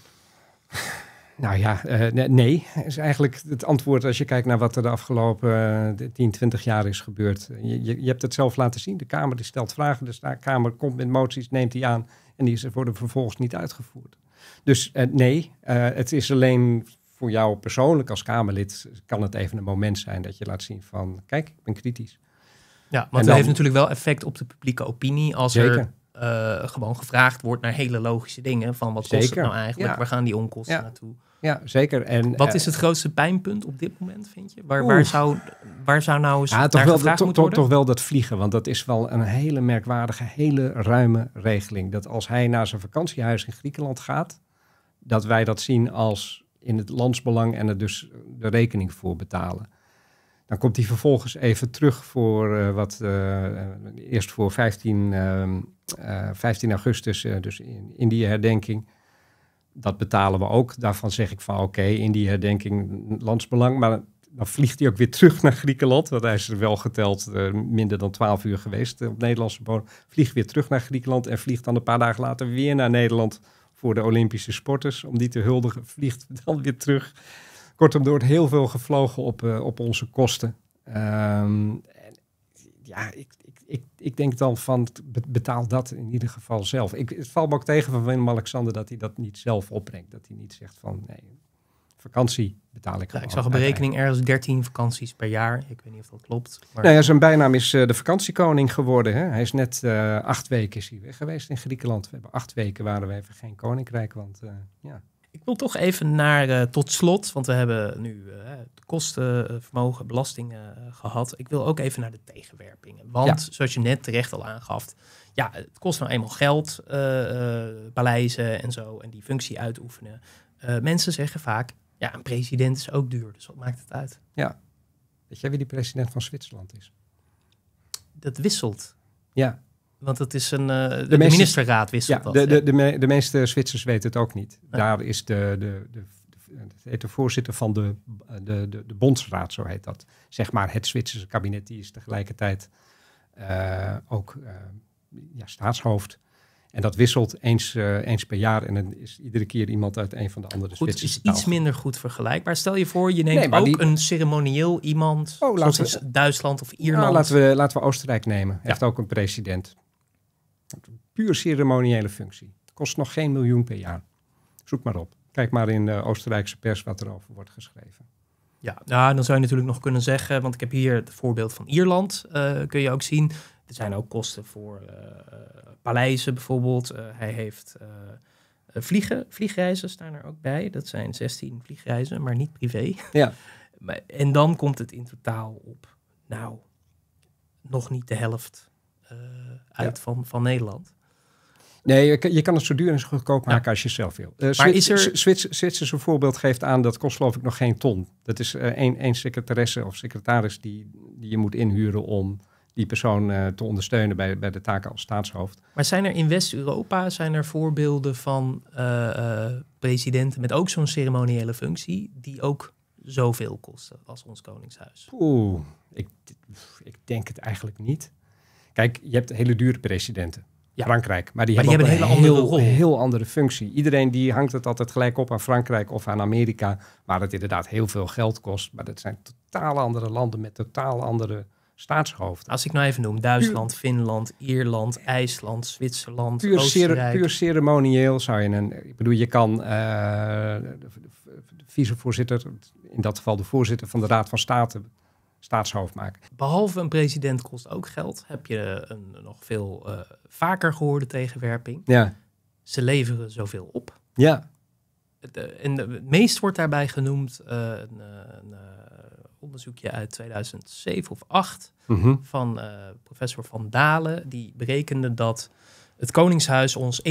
Nou ja, eh, nee, is eigenlijk het antwoord als je kijkt naar wat er de afgelopen 10, eh, 20 jaar is gebeurd. Je, je, hebt het zelf laten zien. De Kamer die stelt vragen, de dus Kamer komt met moties, neemt die aan en die worden vervolgens niet uitgevoerd. Dus nee, het is alleen voor jou persoonlijk als Kamerlid kan het even een moment zijn dat je laat zien van, kijk, ik ben kritisch. Ja, want dat heeft natuurlijk wel effect op de publieke opinie als er eh, gewoon gevraagd wordt naar hele logische dingen. Van wat zeker. kost het nou eigenlijk? Waar gaan die onkosten naartoe? Ja, zeker. En, wat eh, is het grootste pijnpunt op dit moment, vind je? Waar, waar zou, waar zou nou eens ja, toch wel, gevraagd moeten Toch wel dat vliegen, want dat is wel een hele merkwaardige, hele ruime regeling. Dat als hij naar zijn vakantiehuis in Griekenland gaat, dat wij dat zien als in het landsbelang en er dus de rekening voor betalen. Dan komt hij vervolgens even terug voor eh, wat eh, eerst voor 15, 15 ehm, eh, augustus, dus in, in, die herdenking. Dat betalen we ook. Daarvan zeg ik van oké, in die herdenking landsbelang. Maar dan vliegt hij ook weer terug naar Griekenland. Want hij is er wel geteld minder dan 12 uur geweest op Nederlandse bodem. Vliegt weer terug naar Griekenland en vliegt dan een paar dagen later weer naar Nederland voor de Olympische sporters. Om die te huldigen vliegt dan weer terug. Kortom, er wordt heel veel gevlogen op, eh, op onze kosten. Ehm, ja, ik, ik, ik, ik, denk dan van betaal dat in ieder geval zelf. Ik, het valt me ook tegen van Willem-Alexander dat hij dat niet zelf opbrengt. Dat hij niet zegt van nee, vakantie betaal ik. Ja, ik zag een berekening ergens 13 vakanties per jaar. Ik weet niet of dat klopt. Nou ja, zijn bijnaam is uh, de vakantiekoning geworden. Hè? Hij is net eh, acht weken is weg geweest in Griekenland. We hebben acht weken waren we even geen koninkrijk. Want eh, ja. Ik wil toch even naar tot slot, want we hebben nu kosten, vermogen, belastingen gehad. Ik wil ook even naar de tegenwerpingen. Want zoals je net terecht al aangaf, ja, het kost nou eenmaal geld, paleizen en zo, en die functie uitoefenen. mensen zeggen vaak, ja, een president is ook duur, dus wat maakt het uit? Ja. Weet jij wie die president van Zwitserland is? Dat wisselt. Ja. Want het is een. Eh, de, ministerraad wisselt ja, dat. De, de, de, meeste Zwitsers weten het ook niet. Daar is de, de, de, het de voorzitter van de, de, de, de bondsraad, zo heet dat. Zeg maar het Zwitserse kabinet, die is tegelijkertijd eh, ook eh, ja, staatshoofd. En dat wisselt eens, eh, eens per jaar. En dan is iedere keer iemand uit een van de andere goed, Het is iets minder goed vergelijkbaar. Stel je voor, je neemt ook een ceremonieel iemand. Oh, zoals in Duitsland of nou, Ierland. Nou, laten, we, laten we Oostenrijk nemen. Ja. Heeft ook een president. Puur ceremoniële functie. Kost nog geen miljoen per jaar. Zoek maar op. Kijk maar in de eh, Oostenrijkse pers wat erover wordt geschreven. Ja, nou, dan zou je natuurlijk nog kunnen zeggen, want ik heb hier het voorbeeld van Ierland, eh, kun je ook zien. Er zijn ook kosten voor eh, eh, paleizen bijvoorbeeld. Eh, hij heeft vliegen, vliegreizen staan er ook bij. Dat zijn 16 vliegreizen, maar niet privé. Ja. en dan komt het in totaal op, nou, nog niet de helft uit van, van Nederland. Nee, je, kan het zo duur en zo goedkoop maken als je zelf wil. maar is er... Zwitsers een voorbeeld geeft aan, dat kost geloof ik nog geen ton. Dat is één uh, secretaresse of secretaris die, die je moet inhuren om die persoon eh, te ondersteunen bij, bij de taken als staatshoofd. Maar zijn er in West-Europa zijn er voorbeelden van eh, eh, presidenten met ook zo'n ceremoniële functie die ook zoveel kosten als ons koningshuis? Oeh, ik, ik denk het eigenlijk niet. Kijk, je hebt hele dure presidenten. Ja. Frankrijk. Maar die, hebben, een hele andere rol. heel andere functie. Iedereen die hangt het altijd gelijk op aan Frankrijk of aan Amerika, waar het inderdaad heel veel geld kost. Maar dat zijn totaal andere landen met totaal andere staatshoofden. Als ik nou even noem, Duitsland, Finland, Ierland, IJsland, Zwitserland, puur, Oostenrijk. puur ceremonieel zou je een... Ik bedoel, je kan eh, de, vicevoorzitter, in dat geval de voorzitter van de Raad van State, staatshoofd maken. Behalve een president kost ook geld, heb je een nog veel eh, vaker gehoorde tegenwerping. Ja. Ze leveren zoveel op. Ja. De, en het meest wordt daarbij genoemd eh, een, onderzoekje uit 2007 of 8 mhm. van eh, professor Van Dalen. Die berekende dat het Koningshuis ons 1%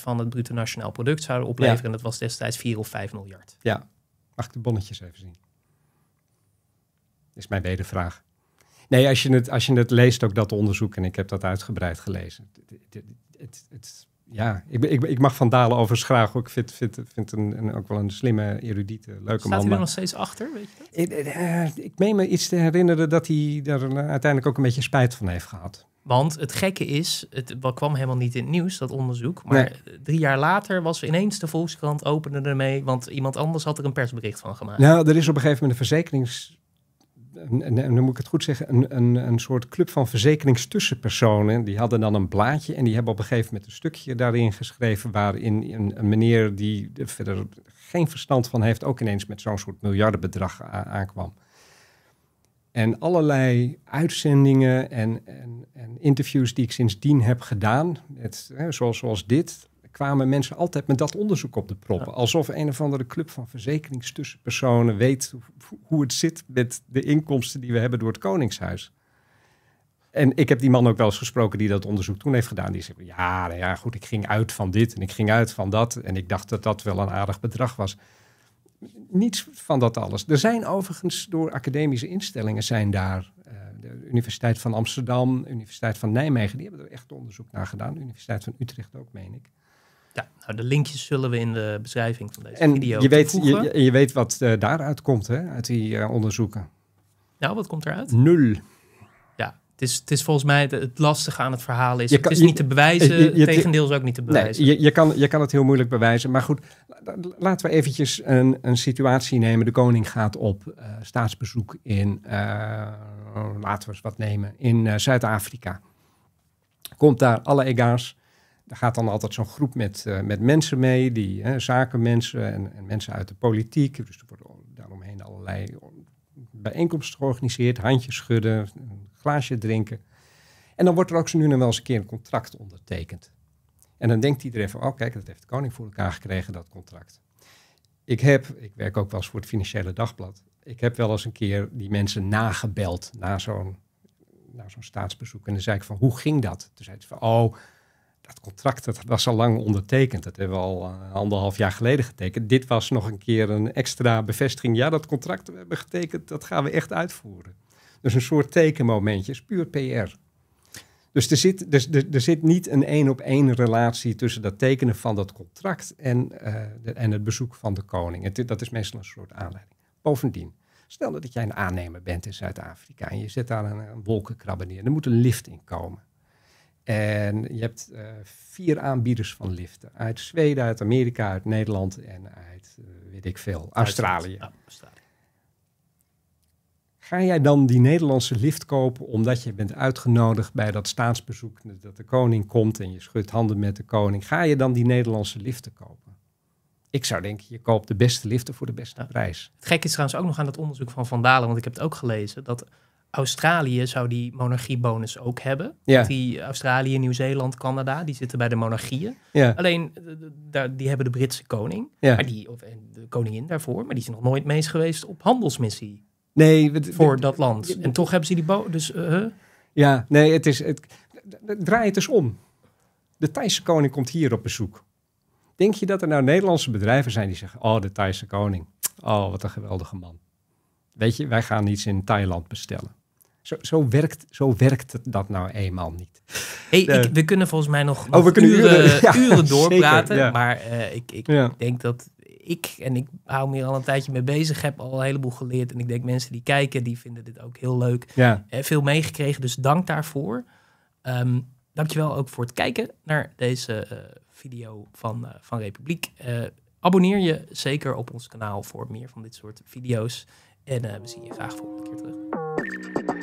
van het bruto nationaal product zou opleveren. En dat was destijds 4 of 5 miljard. Ja, mag ik de bonnetjes even zien? Is mijn vraag. Nee, als je, het, als je het leest, ook dat onderzoek, en ik heb dat uitgebreid gelezen. het, het, ja, ik, ik, ik, mag Van Dalen overigens graag. Ik vind, vind, vind een, een, ook wel een slimme, erudite, leuke Staat man. Staat hij er nog steeds achter, weet je Ik, eh, eh, ik meen me iets te herinneren dat hij er uiteindelijk ook een beetje spijt van heeft gehad. Want het gekke is, het kwam helemaal niet in het nieuws, dat onderzoek. Maar eh, drie jaar later was ineens de Volkskrant opende ermee, want iemand anders had er een persbericht van gemaakt. Nou, er is op een gegeven moment een verzekerings en, dan moet ik het goed zeggen, een, een, een soort club van verzekeringstussenpersonen. Die hadden dan een blaadje en die hebben op een gegeven moment een stukje daarin geschreven waarin een, een meneer die er verder geen verstand van heeft ook ineens met zo'n soort miljardenbedrag aankwam. En allerlei uitzendingen en, en, en, interviews die ik sindsdien heb gedaan, hè, zoals, zoals dit, kwamen mensen altijd met dat onderzoek op de proppen. Alsof een of andere club van verzekeringstussenpersonen weet hoe het zit met de inkomsten die we hebben door het Koningshuis. En ik heb die man ook wel eens gesproken die dat onderzoek toen heeft gedaan. Die zei, ja, nou ja, goed, ik ging uit van dit en ik ging uit van dat. En ik dacht dat dat wel een aardig bedrag was. Niets van dat alles. Er zijn overigens door academische instellingen zijn daar... Eh, de Universiteit van Amsterdam, Universiteit van Nijmegen... die hebben er echt onderzoek naar gedaan. De Universiteit van Utrecht ook, meen ik. Ja, nou, de linkjes zullen we in de beschrijving van deze en video je weet, je, je, weet wat eh, daaruit komt, hè? uit die eh, onderzoeken. Nou, wat komt eruit? Nul. Ja, het is, het is volgens mij het, het lastige aan het verhaal is, het is niet te bewijzen, Tegen eh, tegendeel is ook niet te bewijzen. Nee, je, kan, je kan het heel moeilijk bewijzen, maar goed, laten we eventjes een, een situatie nemen. De koning gaat op staatsbezoek in, laten we eens wat nemen, in Zuid-Afrika. Komt daar alle ega's daar gaat dan altijd zo'n groep met, eh, met mensen mee, die, hè, zakenmensen en, mensen uit de politiek. Dus er worden daaromheen allerlei bijeenkomsten georganiseerd, handjes schudden, een glaasje drinken. En dan wordt er ook zo nu en wel eens een keer een contract ondertekend. En dan denkt iedereen van, oh kijk, dat heeft de koning voor elkaar gekregen, dat contract. Ik heb, ik werk ook wel eens voor het Financiële Dagblad, ik heb wel eens een keer die mensen nagebeld na zo'n na zo'n staatsbezoek. En dan zei ik van, hoe ging dat? Toen zei ze van, oh, dat contract dat was al lang ondertekend. Dat hebben we al eh, anderhalf jaar geleden getekend. Dit was nog een keer een extra bevestiging. Ja, dat contract we hebben getekend, dat gaan we echt uitvoeren. Dus een soort tekenmomentje, puur PR. Dus er zit, dus, er, zit niet een één-op-één relatie tussen dat tekenen van dat contract en, eh, en het bezoek van de koning. Het, dat is meestal een soort aanleiding. Bovendien, stel dat jij een aannemer bent in Zuid-Afrika en je zet daar een, een wolkenkrabber neer. Er moet een lift in komen. En je hebt eh, vier aanbieders van liften. Uit Zweden, uit Amerika, uit Nederland en uit, eh, weet ik veel, Australië. Ga jij dan die Nederlandse lift kopen omdat je bent uitgenodigd bij dat staatsbezoek dat de koning komt en je schudt handen met de koning? Ga je dan die Nederlandse liften kopen? Ik zou denken, je koopt de beste liften voor de beste prijs. Het gekke is trouwens ook nog aan dat onderzoek van Van Dalen, want ik heb het ook gelezen, dat Australië zou die monarchiebonus ook hebben. Ja. Die Australië, Nieuw-Zeeland, Canada, die zitten bij de monarchieën. Ja. Alleen, die hebben de Britse koning, ja. maar die, of de koningin daarvoor, maar die zijn nog nooit mee geweest op handelsmissie. Nee, voor dat land. En toch hebben ze die bonus. Dus, eh, ja, nee, het is. Het, draai het eens om. De Thaise koning komt hier op bezoek. Denk je dat er nou Nederlandse bedrijven zijn die zeggen: Oh, de Thaise koning. Oh, wat een geweldige man. Weet je, wij gaan iets in Thailand bestellen. Zo, zo, werkt, zo werkt dat nou eenmaal niet. Hey, ik, we kunnen volgens mij nog, oh, uren, uren, eh, uren doorpraten. Maar eh, ik, ik denk dat ik, en ik hou me hier al een tijdje mee bezig, heb al een heleboel geleerd. En ik denk mensen die kijken, die vinden dit ook heel leuk. Ja. Uh, veel meegekregen, dus dank daarvoor. Um, dankjewel ook voor het kijken naar deze video van, van Republiek. abonneer je zeker op ons kanaal voor meer van dit soort video's. En we zien je graag volgende keer terug.